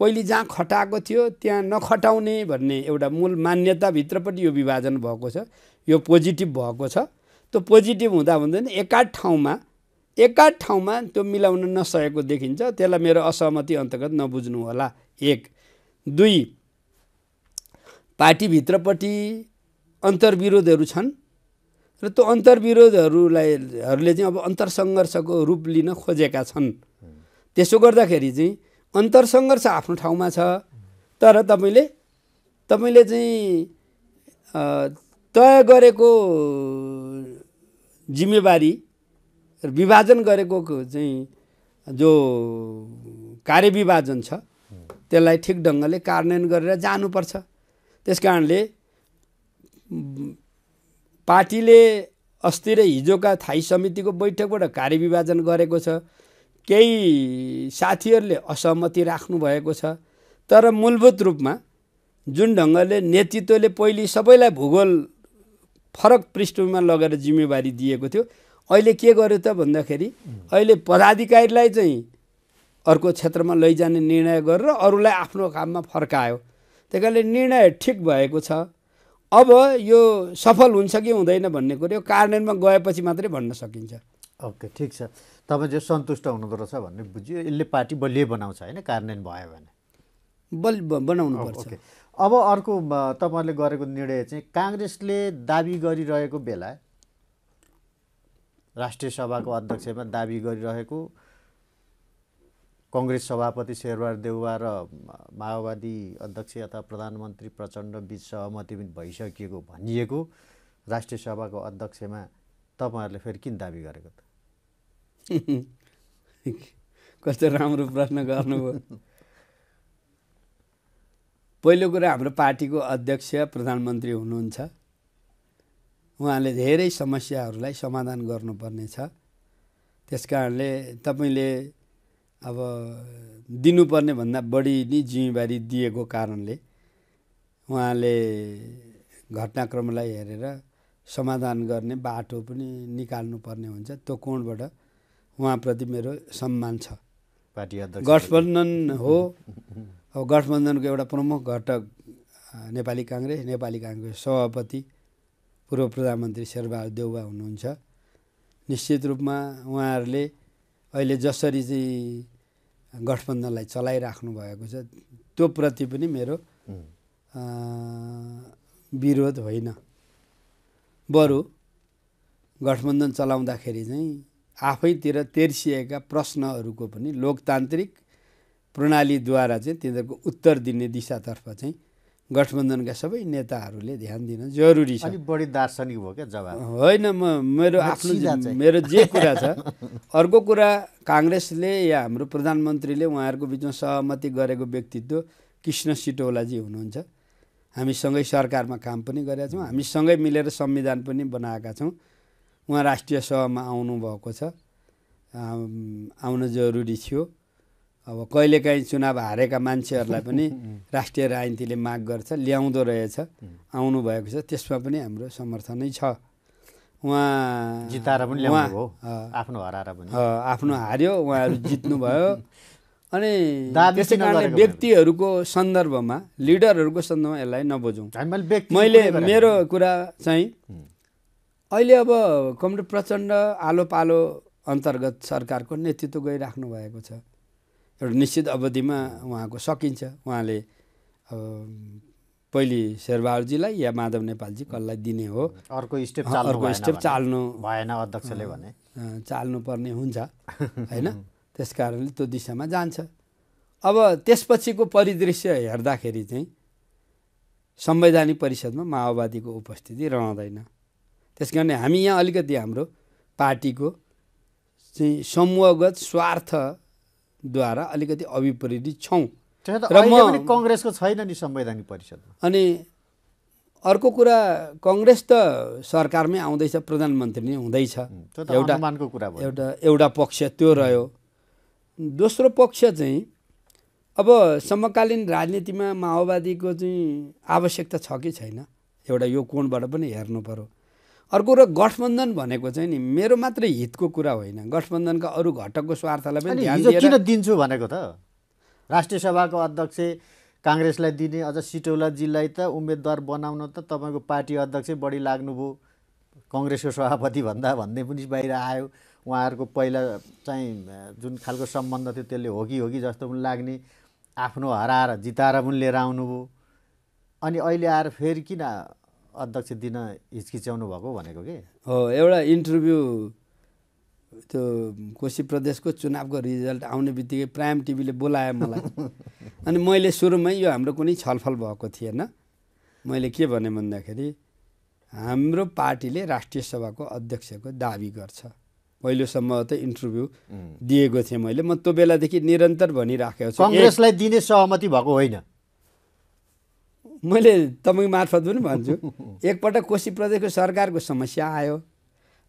पहिले जहाँ खटाएको थियो त्यहाँ नखटाउने भन्ने एउटा मूल मान्यताभित्र पनि यो विभाजन भएको छ यो पोजिटिभ भएको छ त्यो पोजिटिभ हुँदा हुँदैन एकाध ठाउँमा एकाध ठाउँमा त्यो मिलाउन नसकेको देखिन्छ त्यसलाई मेरो असहमति अन्तर्गत नबुझ्नु होला एक दुई पार्टीभित्रपट्टि अन्तर्विरोधहरू छन् र त्यो अन्तर्विरोधहरूलाई हरूले चाहिँ अब सङ्घर्षको रूप लिन खोजेका छन् त्यसो गर्दाखेरि चाहिँ अन्तरसङ्घर्ष आफ्नो ठाउँमा छ तर तपाईँले तपाईँले चाहिँ तय गरेको जिम्मेवारी र विभाजन गरेको चाहिँ जो कार्यविभाजन छ त्यसलाई ठिक ढङ्गले कार्यान्वयन गरेर जानुपर्छ त्यस कारणले पार्टीले अस्ति र हिजोका थाई समितिको बैठकबाट कार्यविभाजन गरेको छ केही साथीहरूले असहमति राख्नुभएको छ तर मूलभूत रूपमा जुन ढङ्गले नेतृत्वले पहिले सबैलाई भूगोल फरक पृष्ठमा लगेर जिम्मेवारी दिएको थियो अहिले के गर्यो त भन्दाखेरि अहिले पदाधिकारीलाई चाहिँ अर्को क्षेत्रमा लैजाने निर्णय गरेर अरूलाई आफ्नो काममा फर्कायो त्यही कारणले निर्णय ठिक भएको छ अब यो सफल हुन्छ कि हुँदैन भन्ने कुरो यो कार्यान्वयनमा गएपछि मात्रै भन्न सकिन्छ ओके ठिक छ तपाईँ चाहिँ सन्तुष्ट हुनुहुँदो रहेछ भन्ने बुझ्यो यसले पार्टी बलियो बनाउँछ होइन कार्यान्वयन भयो भने बल बनाउनु पर्छ अब अर्को तपाईँहरूले गरेको निर्णय चाहिँ काङ्ग्रेसले दाबी गरिरहेको बेला राष्ट्रिय सभाको अध्यक्षमा दाबी गरिरहेको कङ्ग्रेस सभापति शेरबहादुर देउवा र माओवादी अध्यक्ष अथवा प्रधानमन्त्री प्रचण्ड बिच सहमति पनि भइसकिएको भनिएको राष्ट्रिय सभाको अध्यक्षमा तपाईँहरूले फेरि किन दाबी गरेको त [laughs] कस्तो राम्रो प्रश्न गर्नुभयो [laughs] पहिलो कुरा हाम्रो पार्टीको अध्यक्ष प्रधानमन्त्री हुनुहुन्छ उहाँले धेरै समस्याहरूलाई समाधान गर्नुपर्ने छ त्यस कारणले तपाईँले अब दिनुपर्ने भन्दा बढी नै जिम्मेवारी दिएको कारणले उहाँले घटनाक्रमलाई हेरेर समाधान गर्ने बाटो पनि निकाल्नुपर्ने हुन्छ त्यो कोणबाट उहाँप्रति मेरो सम्मान छ पार्टी गठबन्धन हो [laughs] अब गठबन्धनको एउटा प्रमुख घटक नेपाली काङ्ग्रेस नेपाली काङ्ग्रेस सभापति पूर्व प्रधानमन्त्री शेरबहादुर देउवा हुनुहुन्छ निश्चित रूपमा उहाँहरूले अहिले जसरी चाहिँ गठबन्धनलाई चलाइराख्नु भएको छ त्यो प्रति पनि मेरो विरोध होइन बरु गठबन्धन चलाउँदाखेरि चाहिँ आफैतिर तेर्सिएका प्रश्नहरूको पनि लोकतान्त्रिक प्रणालीद्वारा चाहिँ तिनीहरूको उत्तर दिने दिशातर्फ चाहिँ गठबन्धनका सबै नेताहरूले ध्यान दिन जरुरी छ बढी दार्शनिक भयो क्या जवाब होइन म मेरो आफ्नो मेरो जे कुरा छ [laughs] अर्को कुरा काङ्ग्रेसले या हाम्रो प्रधानमन्त्रीले उहाँहरूको बिचमा सहमति गरेको व्यक्तित्व कृष्ण सिटौलाजी हुनुहुन्छ हामीसँगै सरकारमा काम पनि गरेका छौँ हामीसँगै मिलेर संविधान पनि बनाएका छौँ उहाँ राष्ट्रिय सभामा आउनुभएको छ आउन जरुरी थियो अब कहिलेकाहीँ चुनाव हारेका मान्छेहरूलाई पनि [laughs] राष्ट्रिय राजनीतिले माग गर्छ ल्याउँदो रहेछ आउनुभएको छ त्यसमा पनि हाम्रो समर्थनै छ उहाँ जिताएर पनि आफ्नो हराएर पनि आफ्नो हार्यो उहाँहरू जित्नुभयो अनि त्यसै कारणले व्यक्तिहरूको सन्दर्भमा लिडरहरूको सन्दर्भमा यसलाई नबुझौँ मैले मेरो कुरा चाहिँ अहिले अब कम्प्युटर प्रचण्ड आलो पालो अन्तर्गत सरकारको नेतृत्व गरिराख्नु भएको छ एउटा निश्चित अवधिमा उहाँको सकिन्छ उहाँले पहिले शेरबहादुरजीलाई या माधव नेपालजी कसलाई दिने हो अर्को स्टेप अर्को स्टेप चाल्नु भएन अध्यक्षले भने चाल्नुपर्ने हुन्छ [laughs] होइन त्यस कारणले त्यो दिशामा जान्छ अब त्यसपछिको परिदृश्य हेर्दाखेरि चाहिँ संवैधानिक परिषदमा माओवादीको उपस्थिति रहँदैन त्यस कारणले हामी यहाँ अलिकति हाम्रो पार्टीको चाहिँ समूहगत स्वार्थ द्वारा अलिकति अभिप्रेरित छौँ र म कङ्ग्रेसको छैन नि संवैधानिक परिषद अनि अर्को कुरा कङ्ग्रेस त सरकारमै आउँदैछ प्रधानमन्त्री नै हुँदैछ एउटा कुरा एउटा एउटा पक्ष त्यो रह्यो दोस्रो पक्ष चाहिँ अब समकालीन राजनीतिमा माओवादीको चाहिँ आवश्यकता छ कि छैन एउटा यो कोणबाट पनि हेर्नु पऱ्यो अर्को र गठबन्धन भनेको चाहिँ नि मेरो मात्रै हितको कुरा होइन गठबन्धनका अरू घटकको स्वार्थलाई पनि किन दिन्छु भनेको त राष्ट्रिय सभाको अध्यक्ष काङ्ग्रेसलाई दिने अझ सिटौलाजीलाई त उम्मेदवार बनाउन त तपाईँको पार्टी अध्यक्ष बढी लाग्नुभयो कङ्ग्रेसको सभापति भन्दा भन्दै पनि बाहिर आयो उहाँहरूको पहिला चाहिँ जुन खालको सम्बन्ध थियो त्यसले हो कि हो कि जस्तो पनि लाग्ने आफ्नो हराएर जिताएर पनि लिएर आउनुभयो अनि अहिले आएर फेरि किन अध्यक्ष दिन हिचकिच्याउनु भएको भनेको कि हो एउटा इन्टरभ्यू त्यो कोशी प्रदेशको चुनावको रिजल्ट आउने बित्तिकै प्राइम टिभीले बोलायो मलाई [laughs] अनि मैले सुरुमै यो हाम्रो कुनै छलफल भएको थिएन मैले के भने भन्दाखेरि हाम्रो पार्टीले राष्ट्रिय सभाको अध्यक्षको दावी गर्छ पहिलोसम्म त इन्टरभ्यू दिएको थिएँ मैले म त्यो बेलादेखि निरन्तर भनिराखेको छु कङ्ग्रेसलाई दिने सहमति भएको होइन मैले तपाईँ मार्फत पनि भन्छु [laughs] एकपल्ट कोशी प्रदेशको सरकारको समस्या आयो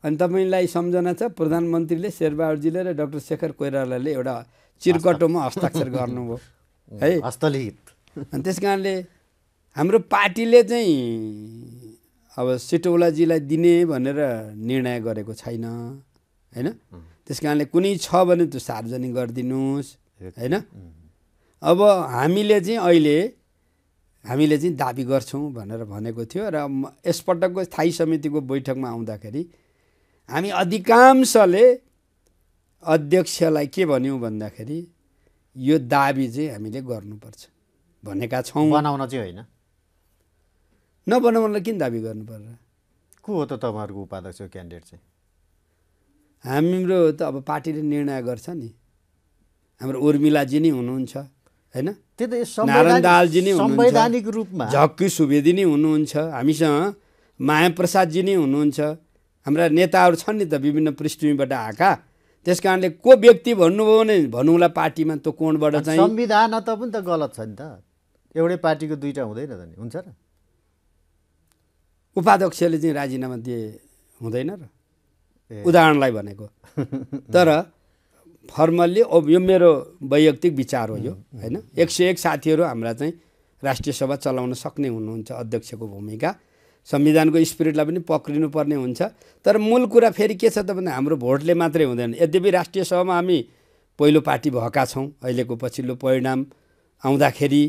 अनि तपाईँलाई सम्झना छ प्रधानमन्त्रीले शेरबहादुरजीले र डाक्टर शेखर कोइरालाले एउटा चिरकटोमा हस्ताक्षर गर्नुभयो [laughs] है हस्तलिखित अनि त्यस कारणले हाम्रो पार्टीले चाहिँ अब सिटौलाजीलाई दिने भनेर निर्णय गरेको छैन होइन त्यस कारणले कुनै छ भने त्यो सार्वजनिक गरिदिनुहोस् होइन अब हामीले चाहिँ अहिले हामीले चाहिँ दाबी गर्छौँ भनेर भनेको थियो र यसपटकको स्थायी समितिको बैठकमा आउँदाखेरि हामी अधिकांशले अध्यक्षलाई के भन्यौँ भन्दाखेरि यो दाबी चाहिँ हामीले गर्नुपर्छ भनेका छौँ बनाउन चाहिँ होइन नबनाउनलाई किन दाबी गर्नु पर्छ को हो त तपाईँहरूको उपाध्यक्ष क्यान्डिडेट चाहिँ हाम्रो त अब पार्टीले निर्णय गर्छ नि हाम्रो उर्मिलाजी नै हुनुहुन्छ होइन त्यो त संवैधानिक रूपमा झक्की सुवेदी नै हुनुहुन्छ हामीसँग माया प्रसादजी नै हुनुहुन्छ हाम्रा नेताहरू छन् नि त विभिन्न पृष्ठभूमिबाट आएका त्यस कारणले को व्यक्ति भन्नुभयो भने भनौँला पार्टीमा त्यो कोणबाट चाहिँ संविधान त पनि त गलत छ नि त एउटै पार्टीको दुईवटा हुँदैन त नि हुन्छ र उपाध्यक्षले चाहिँ राजीनामा दिए हुँदैन र उदाहरणलाई भनेको तर फर्मल्ली अब यो मेरो वैयक्तिक विचार हो यो होइन एक सय एक साथीहरू हाम्रा चाहिँ राष्ट्रिय सभा चलाउन सक्ने हुनुहुन्छ अध्यक्षको भूमिका संविधानको स्पिरिटलाई पनि पक्रिनुपर्ने हुन्छ तर मूल कुरा फेरि के छ त भन्दा हाम्रो भोटले मात्रै हुँदैन यद्यपि राष्ट्रिय सभामा हामी पहिलो पार्टी भएका छौँ अहिलेको पछिल्लो परिणाम आउँदाखेरि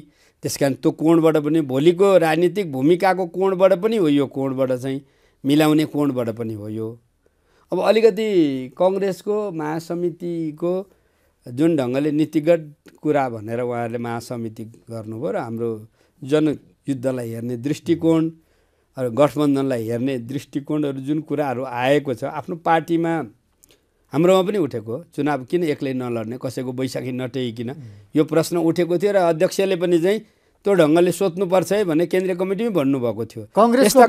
त्यस कारण त्यो कोणबाट पनि भोलिको राजनीतिक भूमिकाको कोणबाट पनि हो यो कोणबाट चाहिँ मिलाउने कोणबाट पनि हो यो अब अलिकति कङ्ग्रेसको महासमितिको जुन ढङ्गले नीतिगत कुरा भनेर उहाँहरूले महासमिति गर्नुभयो र हाम्रो जनयुद्धलाई हेर्ने दृष्टिकोण र गठबन्धनलाई हेर्ने दृष्टिकोणहरू जुन कुराहरू आएको छ आफ्नो पार्टीमा हाम्रोमा पनि उठेको चुनाव किन एक्लै नलड्ने कसैको बैशाखी नटेकिन यो प्रश्न उठेको थियो र अध्यक्षले पनि चाहिँ त्यो ढङ्गले सोध्नुपर्छ है भन्ने केन्द्रीय कमिटीमै भन्नुभएको थियो कङ्ग्रेसको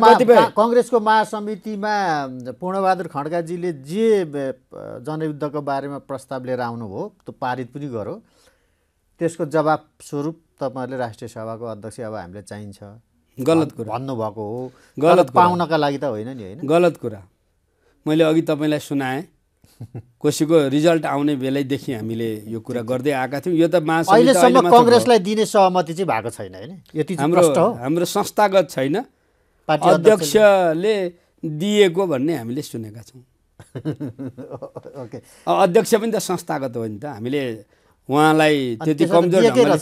कङ्ग्रेसको महासमितिमा पूर्णबहादुर खड्काजीले जे जनयुद्धको बारेमा प्रस्ताव लिएर आउनुभयो त्यो पारित पनि गरो त्यसको जवाब स्वरूप तपाईँहरूले राष्ट्रिय सभाको अध्यक्ष अब हामीलाई चाहिन्छ गलत कुरा भन्नुभएको हो गलत पाउनका लागि त होइन नि होइन गलत कुरा मैले अघि तपाईँलाई सुनाएँ कसैको रिजल्ट आउने बेलैदेखि हामीले यो कुरा गर्दै आएका थियौँ यो त कङ्ग्रेसलाई दिने सहमति चाहिँ भएको छैन होइन हाम्रो हाम्रो संस्थागत छैन अध्यक्षले दिएको भन्ने हामीले सुनेका छौँ [laughs] ओके अध्यक्ष पनि त संस्थागत हो नि त हामीले उहाँलाई त्यति कमजोर ढङ्गले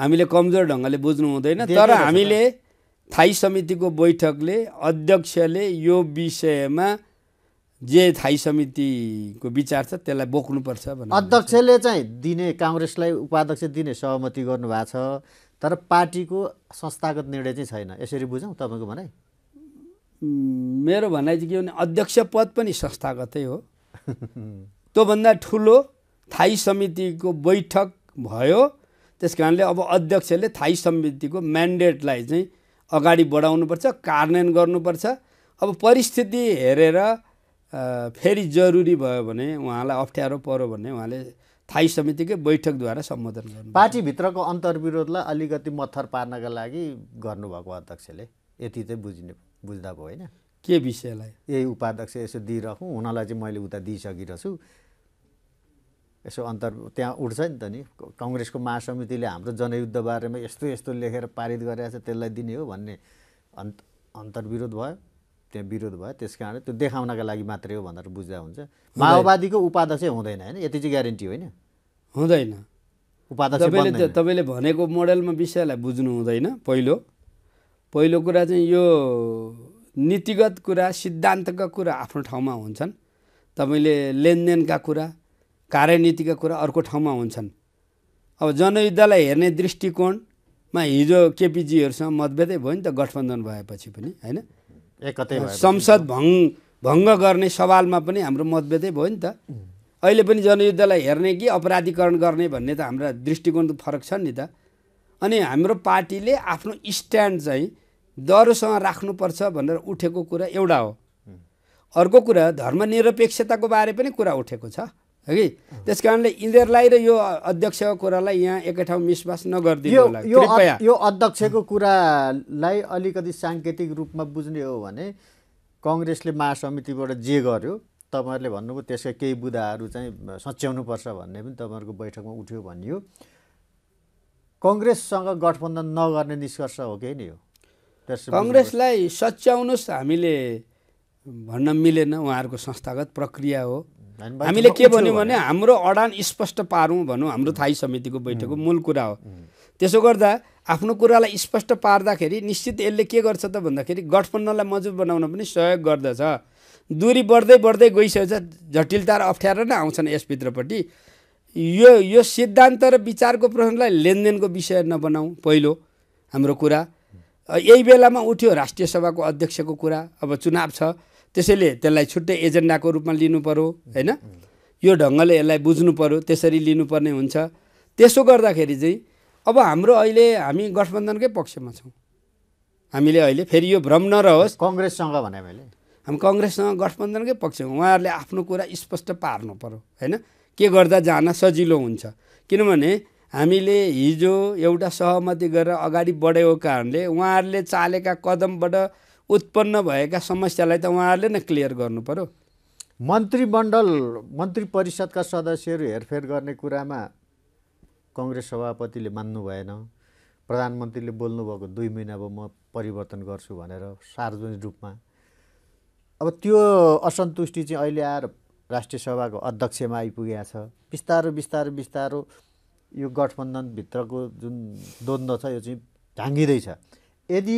हामीले कमजोर ढङ्गले बुझ्नु हुँदैन तर हामीले थाई समितिको बैठकले अध्यक्षले यो विषयमा जे थाई समितिको विचार छ त्यसलाई बोक्नुपर्छ भने अध्यक्षले चाहिँ दिने काङ्ग्रेसलाई उपाध्यक्ष दिने सहमति गर्नुभएको छ तर पार्टीको संस्थागत निर्णय चाहिँ छैन यसरी बुझौँ तपाईँको भनाइ मेरो भनाइ चाहिँ के भने अध्यक्ष पद पनि संस्थागतै हो त्योभन्दा ठुलो थाई समितिको बैठक भयो त्यस कारणले अब अध्यक्षले थाई समितिको म्यान्डेटलाई चाहिँ अगाडि बढाउनुपर्छ कार्यान्वयन गर्नुपर्छ अब परिस्थिति हेरेर फेरि जरुरी भयो भने उहाँलाई अप्ठ्यारो पऱ्यो भने उहाँले थाई समितिकै बैठकद्वारा सम्बोधन गर्नु पार्टीभित्रको अन्तर्विरोधलाई अलिकति मत्थर पार्नका लागि गर्नुभएको अध्यक्षले यति चाहिँ बुझ्ने बुझ्दा भयो होइन के विषयलाई यही उपाध्यक्ष यसो दिइराखौँ उनीहरूलाई चाहिँ मैले उता दिइसकिरहेछु यसो अन्तर त्यहाँ उठ्छ नि त नि कङ्ग्रेसको महासमितिले हाम्रो जनयुद्ध बारेमा यस्तो यस्तो लेखेर पारित गरिरहेछ त्यसलाई दिने हो भन्ने अन्त अन्तर्विरोध भयो त्यहाँ विरोध भयो त्यस कारण त्यो देखाउनका लागि मात्रै हो भनेर बुझ्दा हुन्छ माओवादीको उपाध्यक्ष हुँदैन होइन यति चाहिँ ग्यारेन्टी होइन हुँदैन उपाध्यक्ष तपाईँले तपाईँले भनेको मोडलमा विषयलाई बुझ्नु हुँदैन पहिलो पहिलो कुरा चाहिँ यो नीतिगत कुरा सिद्धान्तका कुरा आफ्नो ठाउँमा हुन्छन् तपाईँले लेनदेनका कुरा कार्यनीतिका कुरा अर्को ठाउँमा हुन्छन् अब जनयुद्धलाई हेर्ने दृष्टिकोणमा हिजो केपिजीहरूसँग मतभेदै भयो नि त गठबन्धन भएपछि पनि होइन एकतै संसद भङ भङ्ग गर्ने सवालमा पनि हाम्रो मतभेदै भयो नि त अहिले पनि जनयुद्धलाई हेर्ने कि अपराधीकरण गर्ने भन्ने त हाम्रो दृष्टिकोण त फरक छ नि त अनि हाम्रो पार्टीले आफ्नो स्ट्यान्ड चाहिँ दह्रोसँग राख्नुपर्छ भनेर उठेको कुरा एउटा हो अर्को कुरा धर्मनिरपेक्षताको बारे पनि कुरा उठेको छ हो कि त्यस कारणले यिनीहरूलाई र यो अध्यक्षको कुरालाई यहाँ एकै ठाउँ विश्वास नगरिदियो होला यो यो अध्यक्षको कुरालाई अलिकति साङ्केतिक रूपमा बुझ्ने हो भने कङ्ग्रेसले महासमितिबाट जे गर्यो तपाईँहरूले भन्नुभयो त्यसका केही बुदाहरू चाहिँ सच्याउनुपर्छ भन्ने पनि तपाईँहरूको बैठकमा उठ्यो भनियो कङ्ग्रेससँग गठबन्धन नगर्ने निष्कर्ष हो कि नि हो कङ्ग्रेसलाई सच्याउनुहोस् हामीले भन्न मिलेन उहाँहरूको संस्थागत प्रक्रिया हो हामीले के भन्यौँ भने हाम्रो अडान स्पष्ट पारौँ भनौँ हाम्रो थाई समितिको बैठकको मूल कुरा हो त्यसो गर्दा आफ्नो कुरालाई स्पष्ट पार्दाखेरि निश्चित यसले के गर्छ त भन्दाखेरि गठबन्धनलाई मजबुत बनाउन पनि सहयोग गर्दछ दुरी बढ्दै बढ्दै गइसकेछ झटिलता र अप्ठ्यारो नै आउँछन् यसभित्रपट्टि यो यो सिद्धान्त र विचारको प्रश्नलाई लेनदेनको विषय नबनाऊ पहिलो हाम्रो कुरा यही बेलामा उठ्यो राष्ट्रिय सभाको अध्यक्षको कुरा अब चुनाव छ त्यसैले त्यसलाई छुट्टै एजेन्डाको रूपमा लिनु पऱ्यो होइन यो ढङ्गले यसलाई बुझ्नु पऱ्यो त्यसरी लिनुपर्ने हुन्छ त्यसो गर्दाखेरि चाहिँ अब हाम्रो अहिले हामी गठबन्धनकै पक्षमा छौँ हामीले अहिले फेरि यो भ्रम नरहोस् कङ्ग्रेससँग भने मैले हामी कङ्ग्रेससँग गठबन्धनकै पक्ष उहाँहरूले आफ्नो कुरा स्पष्ट पार्नु पऱ्यो होइन के गर्दा जान सजिलो हुन्छ किनभने हामीले हिजो एउटा सहमति गरेर अगाडि बढेको कारणले उहाँहरूले चालेका कदमबाट उत्पन्न भएका समस्यालाई त उहाँहरूले नै क्लियर गर्नु पऱ्यो मन्त्रीमण्डल मन्त्री परिषदका सदस्यहरू हेरफेर गर्ने कुरामा कङ्ग्रेस सभापतिले मान्नु भएन प्रधानमन्त्रीले बोल्नुभएको दुई महिना अब म परिवर्तन गर्छु भनेर सार्वजनिक रूपमा अब त्यो असन्तुष्टि चाहिँ अहिले आएर राष्ट्रिय सभाको अध्यक्षमा आइपुगेको छ बिस्तारो बिस्तारो बिस्तारो यो गठबन्धनभित्रको जुन द्वन्द्व छ यो चाहिँ ढाङ्गिँदैछ यदि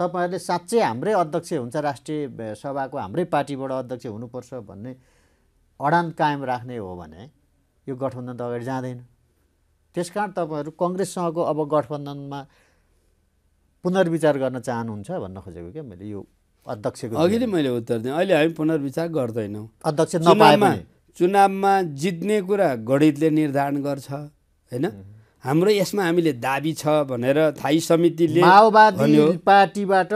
तपाईँहरूले साँच्चै हाम्रै अध्यक्ष हुन्छ राष्ट्रिय सभाको हाम्रै पार्टीबाट अध्यक्ष हुनुपर्छ भन्ने अडान कायम राख्ने हो भने यो गठबन्धन त अगाडि जाँदैन त्यस कारण तपाईँहरू कङ्ग्रेससँगको अब गठबन्धनमा पुनर्विचार गर्न चाहनुहुन्छ भन्न खोजेको क्या मैले यो अध्यक्षको अघि नै मैले उत्तर दिएँ अहिले हामी पुनर्विचार गर्दैनौँ अध्यक्ष नपाएमा चुनावमा जित्ने कुरा गणितले निर्धारण गर्छ होइन हाम्रो यसमा हामीले दाबी छ भनेर थाई समितिले माओवादी पार्टीबाट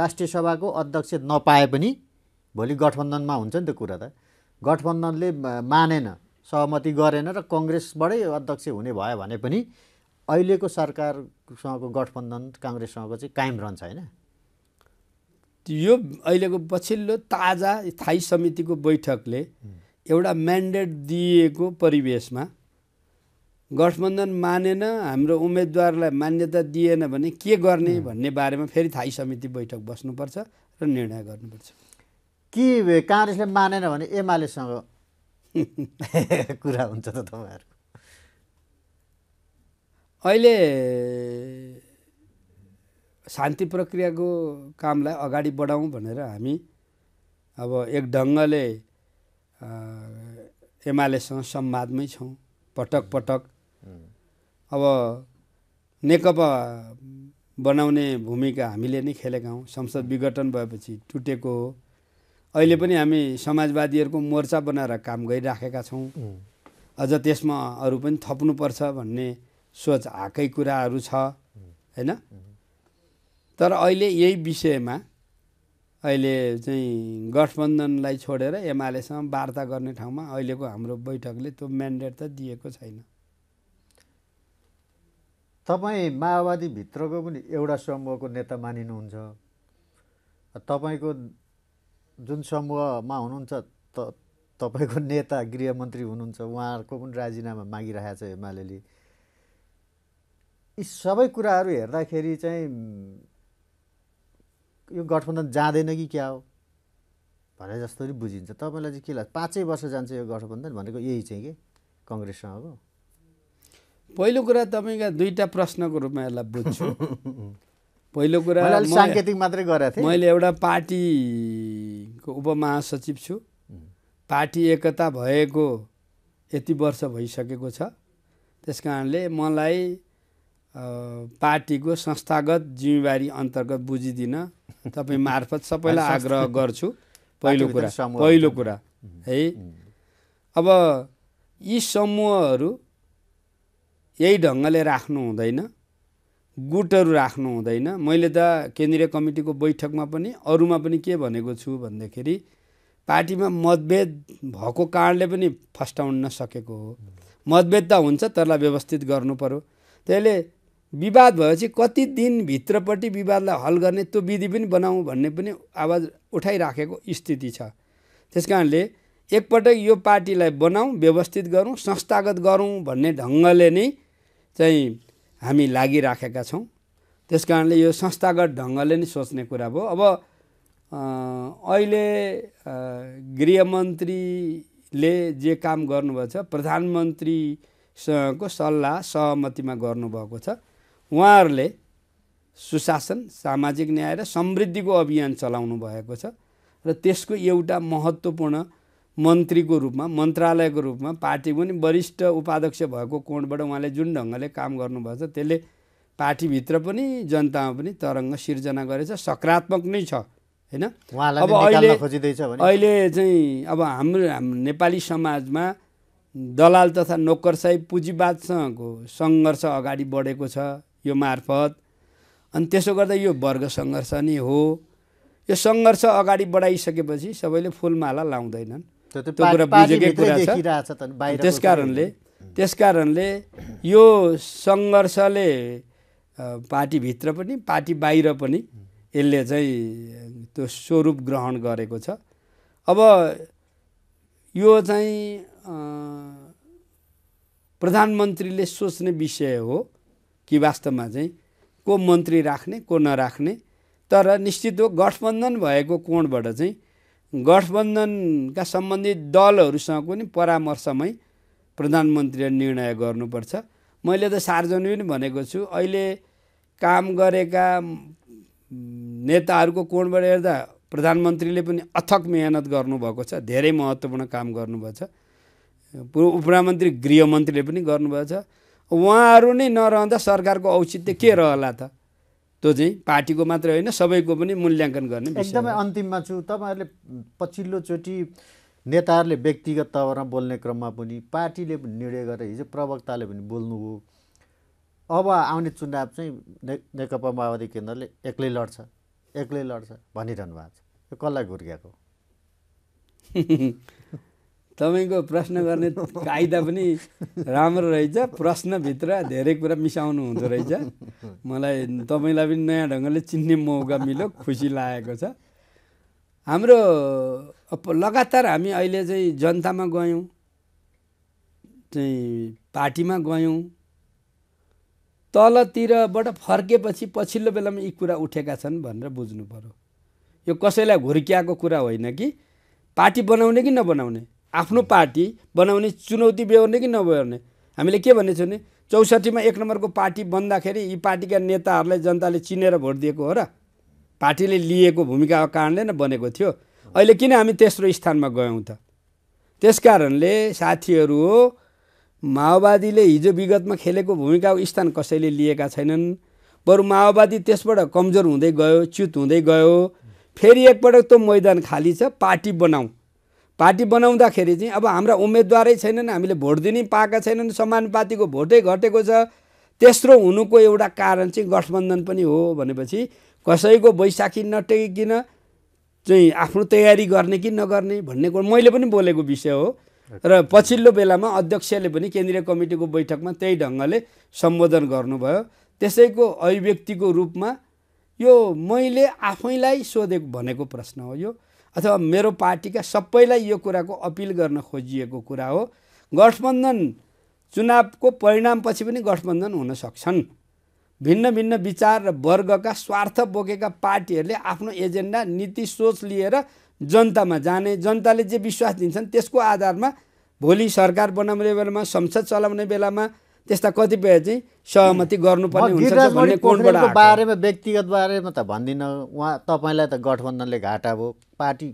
राष्ट्रिय सभाको अध्यक्ष नपाए पनि भोलि गठबन्धनमा हुन्छ नि त कुरा त गठबन्धनले मानेन सहमति गरेन र कङ्ग्रेसबाटै अध्यक्ष हुने भयो भने पनि अहिलेको सरकारसँगको गठबन्धन काङ्ग्रेससँगको चाहिँ कायम रहन्छ होइन यो अहिलेको पछिल्लो ताजा स्थायी समितिको बैठकले एउटा म्यान्डेट दिएको परिवेशमा गठबन्धन मानेन हाम्रो उम्मेदवारलाई मान्यता दिएन भने के गर्ने भन्ने बारेमा फेरि थाई समिति बैठक बस्नुपर्छ र निर्णय गर्नुपर्छ कि काङ्ग्रेसले मानेन भने एमालेसँग [laughs] कुरा हुन्छ त तपाईँहरूको अहिले शान्ति प्रक्रियाको कामलाई अगाडि बढाउँ भनेर हामी अब एक ढङ्गले एमालेसँग संवादमै छौँ पटक पटक अब नेकपा बनाउने भूमिका हामीले नै खेलेका हौँ संसद विघटन भएपछि टुटेको हो अहिले पनि हामी समाजवादीहरूको मोर्चा बनाएर काम गरिराखेका छौँ अझ त्यसमा अरू पनि थप्नुपर्छ भन्ने सोच आएकै कुराहरू छ होइन तर अहिले यही विषयमा अहिले चाहिँ गठबन्धनलाई छोडेर एमालेसँग वार्ता गर्ने ठाउँमा अहिलेको हाम्रो बैठकले त्यो म्यान्डेट त दिएको छैन तपाईँ माओवादीभित्रको पनि एउटा समूहको नेता मानिनुहुन्छ तपाईँको जुन समूहमा हुनुहुन्छ त तपाईँको नेता गृहमन्त्री हुनुहुन्छ उहाँहरूको पनि राजीनामा मागिरहेको छ एमाले यी सबै कुराहरू हेर्दाखेरि चाहिँ यो गठबन्धन जाँदैन कि क्या हो भने जस्तो बुझिन्छ तपाईँलाई चाहिँ के लाग्छ पाँचै वर्ष जान्छ यो गठबन्धन भनेको यही चाहिँ के कङ्ग्रेससँगको पहिलो कुरा तपाईँका दुईवटा प्रश्नको रूपमा यसलाई बुझ्छु [laughs] पहिलो कुरा साङ्केतिक मात्रै गरेको थिएँ मैले एउटा पार्टीको उपमहासचिव छु पार्टी एकता भएको यति वर्ष भइसकेको छ त्यस कारणले मलाई पार्टीको संस्थागत जिम्मेवारी अन्तर्गत बुझिदिन तपाईँ मार्फत सबैलाई [laughs] आग्रह गर्छु पहिलो कुरा पहिलो कुरा है अब यी समूहहरू यही ढङ्गले राख्नु हुँदैन गुटहरू राख्नु हुँदैन मैले त केन्द्रीय कमिटीको बैठकमा पनि अरूमा पनि के भनेको छु भन्दाखेरि पार्टीमा मतभेद भएको कारणले पनि फस्टाउन नसकेको हो मतभेद त हुन्छ तरलाई व्यवस्थित गर्नु पऱ्यो त्यसले विवाद भएपछि कति दिनभित्रपट्टि विवादलाई हल गर्ने त्यो विधि पनि बनाऊ भन्ने पनि आवाज उठाइराखेको स्थिति छ त्यस कारणले एकपटक यो पार्टीलाई बनाउँ व्यवस्थित गरौँ संस्थागत गरौँ भन्ने ढङ्गले नै चाहिँ हामी लागिराखेका छौँ त्यस कारणले यो संस्थागत ढङ्गले नै सोच्ने कुरा भयो अब अहिले गृहमन्त्रीले जे काम गर्नुभएको छ प्रधानमन्त्रीसँगको सल्लाह सहमतिमा गर्नुभएको छ उहाँहरूले सुशासन सामाजिक न्याय र समृद्धिको अभियान चलाउनु भएको छ र त्यसको एउटा महत्त्वपूर्ण मन्त्रीको रूपमा मन्त्रालयको रूपमा पार्टी पनि वरिष्ठ उपाध्यक्ष भएको कोणबाट उहाँले जुन ढङ्गले काम गर्नुभएछ त्यसले पार्टीभित्र पनि जनतामा पनि तरङ्ग सिर्जना गरेछ सकारात्मक नै छ होइन अब अहिले अहिले चाहिँ अब हाम्रो नेपाली समाजमा दलाल तथा नोकरसाही पुँजीवादसँगको सङ्घर्ष अगाडि बढेको छ यो मार्फत अनि त्यसो गर्दा यो वर्ग सङ्घर्ष नै हो यो सङ्घर्ष अगाडि बढाइसकेपछि सबैले फुलमाला लाउँदैनन् त्यो छ त्यस कारणले त्यस कारणले यो सङ्घर्षले पार्टीभित्र पनि पार्टी बाहिर पनि यसले चाहिँ त्यो स्वरूप ग्रहण गरेको छ अब यो चाहिँ प्रधानमन्त्रीले सोच्ने विषय हो कि वास्तवमा चाहिँ को मन्त्री राख्ने को नराख्ने तर निश्चित हो गठबन्धन भएको कोणबाट चाहिँ गठबन्धनका सम्बन्धित दलहरूसँग पनि परामर्शमै प्रधानमन्त्रीले निर्णय गर्नुपर्छ मैले त सार्वजनिक पनि भनेको छु अहिले काम गरेका नेताहरूको कोणबाट हेर्दा प्रधानमन्त्रीले पनि अथक मेहनत गर्नुभएको छ धेरै महत्त्वपूर्ण काम गर्नुभएको छ पूर्व उपमन्त्री गृहमन्त्रीले पनि गर्नुभएको छ उहाँहरू नै नरहँदा सरकारको औचित्य के रहला त त्यो चाहिँ पार्टीको मात्रै होइन सबैको पनि मूल्याङ्कन गर्ने एकदमै अन्तिममा छु तपाईँहरूले पछिल्लोचोटि नेताहरूले व्यक्तिगत तवरमा बोल्ने क्रममा पनि पार्टीले पनि निर्णय गरेर हिजो प्रवक्ताले पनि बोल्नुभयो अब आउने चुनाव चाहिँ नेकपा माओवादी केन्द्रले एक्लै लड्छ एक्लै लड्छ भनिरहनु भएको छ यो कसलाई घुर्क्याएको [laughs] तपाईँको प्रश्न गर्ने कायदा पनि राम्रो रहेछ प्रश्नभित्र धेरै कुरा मिसाउनु हुँदो रहेछ मलाई तपाईँलाई पनि नयाँ ढङ्गले चिन्ने मौका मिल्यो खुसी लागेको छ हाम्रो लगातार हामी अहिले चाहिँ जनतामा गयौँ चाहिँ पार्टीमा गयौँ तलतिरबाट फर्केपछि पछिल्लो बेलामा यी कुरा उठेका छन् भनेर बुझ्नु पऱ्यो यो कसैलाई घुर्कियाको कुरा होइन कि पार्टी बनाउने कि नबनाउने आफ्नो पार्टी बनाउने चुनौती बेहोर्ने कि नबेहोर्ने हामीले के भन्ने छौँ भने चौसठीमा एक नम्बरको पार्टी बन्दाखेरि यी पार्टीका नेताहरूलाई जनताले चिनेर भोट दिएको हो र पार्टीले लिएको भूमिकाको कारणले नै बनेको थियो अहिले किन हामी तेस्रो स्थानमा गयौँ त त्यस कारणले साथीहरू हो माओवादीले हिजो विगतमा खेलेको भूमिकाको स्थान कसैले लिएका छैनन् बरु माओवादी त्यसबाट कमजोर हुँदै गयो च्युत हुँदै गयो फेरि एकपटक त मैदान खाली छ पार्टी बनाऊ पार्टी बनाउँदाखेरि चाहिँ अब हाम्रा उम्मेदवारै छैनन् हामीले भोट दिने पाएका छैनन् समानुपातिको भोटै घटेको छ तेस्रो हुनुको एउटा कारण चाहिँ गठबन्धन पनि हो भनेपछि कसैको बैशाखी नटेकिकन चाहिँ आफ्नो तयारी गर्ने कि नगर्ने भन्ने कुरो मैले पनि बोलेको विषय हो र पछिल्लो बेलामा अध्यक्षले पनि केन्द्रीय कमिटीको बैठकमा त्यही ढङ्गले सम्बोधन गर्नुभयो त्यसैको अभिव्यक्तिको रूपमा यो मैले आफैलाई सोधेको भनेको प्रश्न हो यो अथवा मेरो पार्टीका सबैलाई यो कुराको अपिल गर्न खोजिएको कुरा हो गठबन्धन चुनावको परिणामपछि पनि गठबन्धन हुन सक्छन् भिन्न भिन्न विचार र वर्गका स्वार्थ बोकेका पार्टीहरूले आफ्नो एजेन्डा नीति सोच लिएर जनतामा जाने जनताले जे विश्वास दिन्छन् त्यसको आधारमा भोलि सरकार बनाउने बेलामा संसद चलाउने बेलामा त्यस्ता कतिपय चाहिँ सहमति गर्नुपर्ने हुन्छ भन्ने कोणबाट बारेमा व्यक्तिगत बारेमा त भन्दिनँ उहाँ तपाईँलाई त गठबन्धनले घाटा भयो पार्टी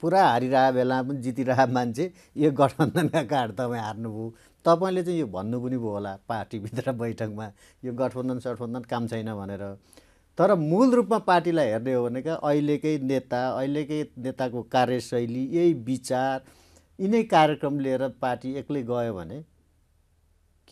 पुरा हारिरहेको बेला पनि जितिरहेको मान्छे यो गठबन्धनका कार्ड तपाईँ हार्नुभयो तपाईँले चाहिँ यो भन्नु पनि भयो होला पार्टीभित्र बैठकमा यो गठबन्धन सठबन्धन काम छैन भनेर तर मूल रूपमा पार्टीलाई हेर्ने हो भनेका अहिलेकै नेता अहिलेकै नेताको कार्यशैली यही विचार यिनै कार्यक्रम लिएर पार्टी एक्लै गयो भने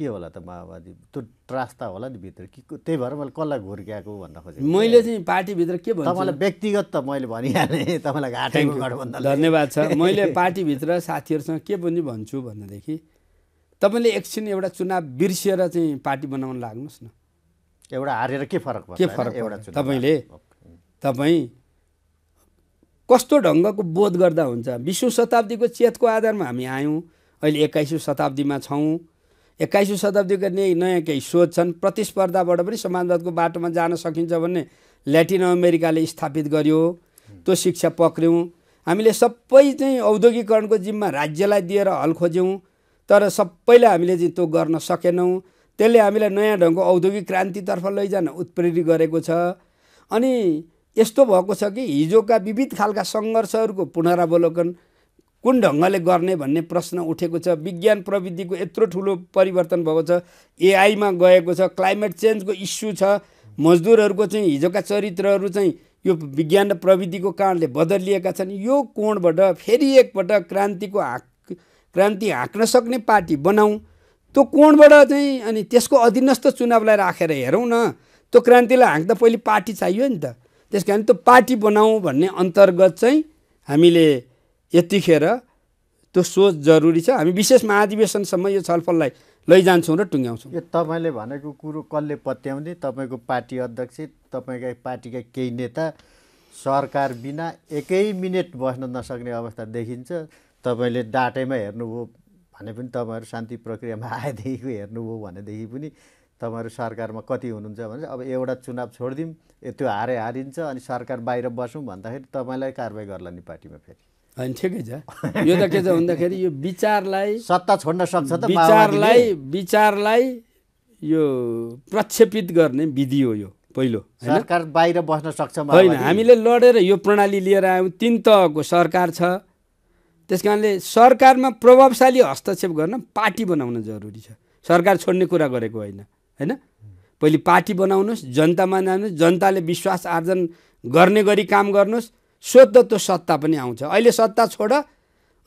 के होला त माओवादी त्यो त होला नि भित्र कि त्यही भएर मैले कसलाई घुर्क्याएको भन्न खोजेँ मैले चाहिँ पार्टीभित्र के भन्छु तपाईँलाई व्यक्तिगत त मैले भनिहालेँ [laughs] तपाईँलाई घाटेको गठबन्धन धन्यवाद छ [laughs] मैले पार्टीभित्र साथीहरूसँग के पनि भन्छु भनेदेखि तपाईँले एकछिन एउटा चुनाव बिर्सिएर चाहिँ पार्टी बनाउन लाग्नुहोस् न एउटा हारेर के फरक के फरक एउटा तपाईँले तपाईँ कस्तो ढङ्गको बोध गर्दा हुन्छ बिसौँ शताब्दीको चेतको आधारमा हामी आयौँ अहिले एक्काइसौँ शताब्दीमा छौँ एक्काइसौँ शताब्दीको शताब्दीका नयाँ केही सोच छन् प्रतिस्पर्धाबाट पनि समाजवादको बाटोमा जान सकिन्छ भन्ने ल्याटिन अमेरिकाले स्थापित गर्यो त्यो शिक्षा पक्र्यौँ हामीले सबै चाहिँ औद्योगिकरणको जिम्मा राज्यलाई दिएर हल खोज्यौँ तर सबैले हामीले चाहिँ त्यो गर्न सकेनौँ त्यसले हामीलाई नयाँ ढङ्गको औद्योगिक क्रान्तितर्फ लैजान उत्प्रेरित गरेको छ अनि यस्तो भएको छ कि हिजोका विविध खालका सङ्घर्षहरूको पुनरावलोकन कुन ढङ्गले गर्ने भन्ने प्रश्न उठेको छ विज्ञान प्रविधिको यत्रो ठुलो परिवर्तन भएको छ एआईमा गएको छ क्लाइमेट चेन्जको इस्यु छ मजदुरहरूको चाहिँ हिजोका चरित्रहरू चाहिँ यो विज्ञान र प्रविधिको कारणले बदलिएका छन् यो कोणबाट फेरि एकपल्ट क्रान्तिको हाक क्रान्ति हाँक्न सक्ने पार्टी बनाऊ त्यो कोणबाट चाहिँ अनि त्यसको अधीनस्थ चुनावलाई राखेर हेरौँ न त्यो क्रान्तिलाई हाँक्दा पहिले पार्टी चाहियो नि त त्यस कारण त्यो पार्टी बनाऊ भन्ने अन्तर्गत चाहिँ हामीले यतिखेर त्यो सोच जरुरी छ हामी विशेष महाधिवेशनसम्म यो छलफललाई लैजान्छौँ र टुङ्ग्याउँछौँ यो तपाईँले भनेको कुरो कसले पत्याउने तपाईँको पार्टी अध्यक्ष तपाईँका पार्टीका केही नेता सरकार बिना एकै मिनट बस्न नसक्ने अवस्था देखिन्छ तपाईँले डाटैमा हेर्नुभयो भने पनि तपाईँहरू शान्ति प्रक्रियामा [laughs] आएदेखिको हेर्नुभयो भनेदेखि पनि तपाईँहरू सरकारमा कति हुनुहुन्छ भने अब एउटा चुनाव छोडिदिउँ त्यो हारे हारिन्छ अनि सरकार बाहिर बसौँ भन्दाखेरि तपाईँलाई कारवाही गर्ला नि पार्टीमा फेरि होइन ठिकै छ यो त के छ भन्दाखेरि यो विचारलाई सत्ता छोड्न सक्छ त विचारलाई विचारलाई यो प्रक्षेपित गर्ने विधि हो यो पहिलो सरकार बाहिर बस्न सक्छ होइन हामीले लडेर यो प्रणाली लिएर आयौँ तिन तहको सरकार छ त्यस कारणले सरकारमा प्रभावशाली हस्तक्षेप गर्न पार्टी बनाउन जरुरी छ सरकार छोड्ने कुरा गरेको होइन होइन पहिले पार्टी बनाउनुहोस् जनतामा जानुहोस् जनताले विश्वास आर्जन गर्ने गरी काम गर्नुहोस् सोद्ध त्यो सत्ता पनि आउँछ अहिले सत्ता छोड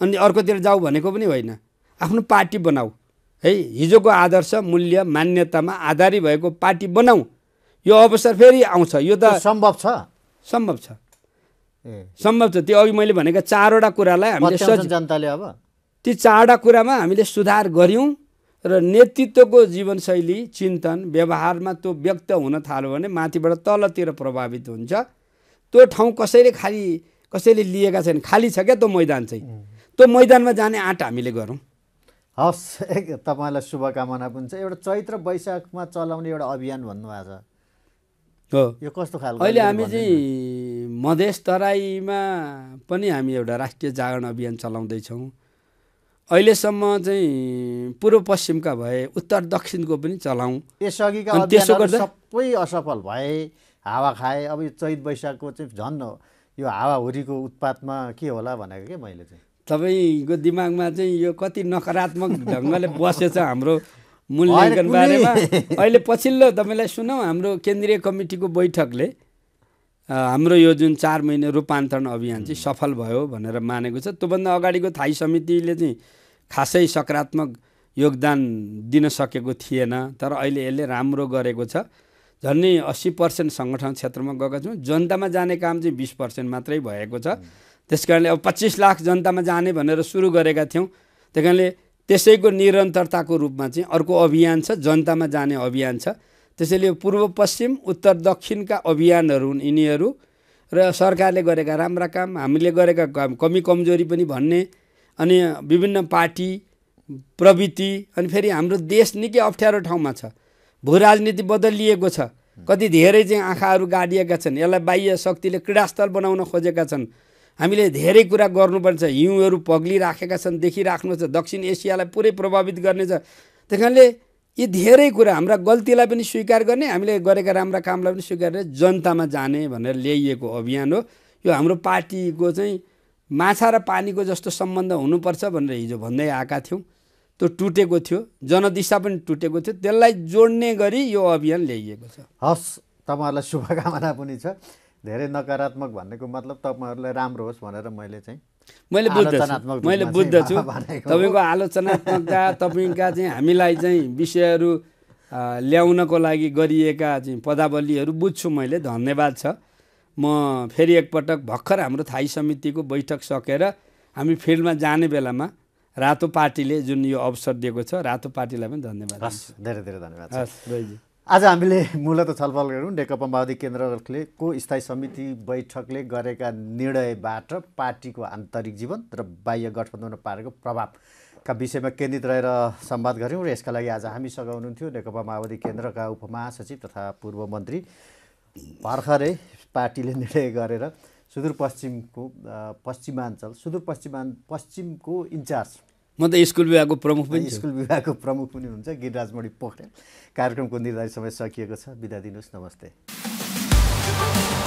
अनि अर्कोतिर जाऊ भनेको पनि होइन आफ्नो पार्टी बनाऊ है हिजोको आदर्श मूल्य मान्यतामा आधारित भएको पार्टी बनाऊ यो अवसर फेरि आउँछ यो त सम्भव छ सम्भव छ सम्भव छ त्यो अघि मैले भनेको चारवटा कुरालाई हामीले जनताले अब ती चारवटा कुरामा हामीले सुधार गऱ्यौँ र नेतृत्वको जीवनशैली चिन्तन व्यवहारमा त्यो व्यक्त हुन थाल्यो भने माथिबाट तलतिर प्रभावित हुन्छ त्यो ठाउँ कसैले खालि कसैले लिएका छैन खाली छ क्या त्यो मैदान चाहिँ त्यो मैदानमा जाने आँट हामीले गरौँ हस् तपाईँलाई शुभकामना पनि छ एउटा चैत्र वैशाखमा चलाउने एउटा अभियान भन्नुभएको छ हो यो कस्तो खालको अहिले हामी चाहिँ मधेस तराईमा पनि हामी एउटा राष्ट्रिय जागरण अभियान चलाउँदैछौँ अहिलेसम्म चाहिँ पूर्व पश्चिमका भए उत्तर दक्षिणको पनि चलाउँ गर्दा सबै असफल भए हावा खाएँ अब यो चैत वैशाखको चाहिँ झन् यो हावाहुरीको उत्पादमा के होला भनेको के मैले चाहिँ तपाईँको दिमागमा चाहिँ यो कति नकारात्मक [laughs] ढङ्गले बसेछ हाम्रो मूल्याङ्कन बारेमा अहिले पछिल्लो तपाईँलाई सुनौ हाम्रो केन्द्रीय कमिटीको बैठकले हाम्रो यो जुन चार महिने रूपान्तरण अभियान चाहिँ सफल भयो भनेर मानेको छ त्योभन्दा अगाडिको थाई समितिले चाहिँ खासै सकारात्मक योगदान दिन सकेको थिएन तर अहिले यसले राम्रो गरेको छ झन्नै अस्सी पर्सेन्ट सङ्गठन क्षेत्रमा गएका छौँ जनतामा जाने काम चाहिँ बिस पर्सेन्ट मात्रै भएको छ त्यस कारणले अब पच्चिस लाख जनतामा जाने भनेर सुरु गरेका थियौँ त्यही कारणले त्यसैको निरन्तरताको रूपमा चाहिँ अर्को अभियान छ जनतामा जाने अभियान छ त्यसैले पूर्व पश्चिम उत्तर दक्षिणका अभियानहरू हुन् यिनीहरू र सरकारले गरेका राम्रा काम हामीले गरेका काम कमी कमजोरी पनि भन्ने अनि विभिन्न पार्टी प्रवृत्ति अनि फेरि हाम्रो देश निकै अप्ठ्यारो ठाउँमा छ भू राजनीति बदलिएको छ कति धेरै चाहिँ आँखाहरू गाडिएका छन् यसलाई बाह्य शक्तिले क्रीडास्थल बनाउन खोजेका छन् हामीले धेरै कुरा गर्नुपर्छ हिउँहरू पग्लिराखेका छन् देखिराख्नु छ दक्षिण एसियालाई पुरै प्रभावित गर्नेछ त्यस कारणले यी धेरै कुरा हाम्रा गल्तीलाई पनि स्वीकार गर्ने हामीले गरेका राम्रा कामलाई पनि स्वीकार गर्ने जनतामा जाने भनेर ल्याइएको अभियान हो यो हाम्रो पार्टीको चाहिँ माछा र पानीको जस्तो सम्बन्ध हुनुपर्छ भनेर हिजो भन्दै आएका थियौँ त्यो टुटेको थियो जनदिशा पनि टुटेको थियो त्यसलाई जोड्ने गरी यो अभियान ल्याइएको छ हस् तपाईँहरूलाई शुभकामना पनि छ धेरै नकारात्मक भन्नेको मतलब तपाईँहरूलाई राम्रो होस् भनेर मैले चाहिँ मैले बुझ्दछु मैले बुझ्दछु तपाईँको आलोचनात्मकता तपाईँका चाहिँ हामीलाई चाहिँ विषयहरू ल्याउनको लागि गरिएका चाहिँ पदावलीहरू बुझ्छु मैले धन्यवाद छ म फेरि एकपटक भर्खर हाम्रो थाई समितिको बैठक सकेर हामी फिल्डमा जाने बेलामा रातो पार्टीले जुन यो अवसर दिएको छ रातो पार्टीलाई पनि धन्यवाद हस् धेरै धेरै धन्यवाद हस् आज हामीले मूलत छलफल गरौँ नेकपा माओवादी केन्द्रले को स्थायी समिति बैठकले गरेका निर्णयबाट पार्टीको आन्तरिक जीवन र बाह्य गठबन्धनमा पारेको प्रभावका विषयमा केन्द्रित रहेर संवाद गऱ्यौँ र यसका लागि आज हामीसँग हुनुहुन्थ्यो नेकपा माओवादी केन्द्रका उपमहासचिव तथा पूर्व मन्त्री भर्खरै पार्टीले निर्णय गरेर सुदूरपश्चिमको पश्चिमाञ्चल सुदूरपश्चिमा पश्चिमको इन्चार्ज म त स्कुल विभागको प्रमुख पनि स्कुल विभागको प्रमुख पनि हुनुहुन्छ गिरिराजमणि पोखरेल कार्यक्रमको निर्धारित समय सकिएको छ बिदा दिनुहोस् नमस्ते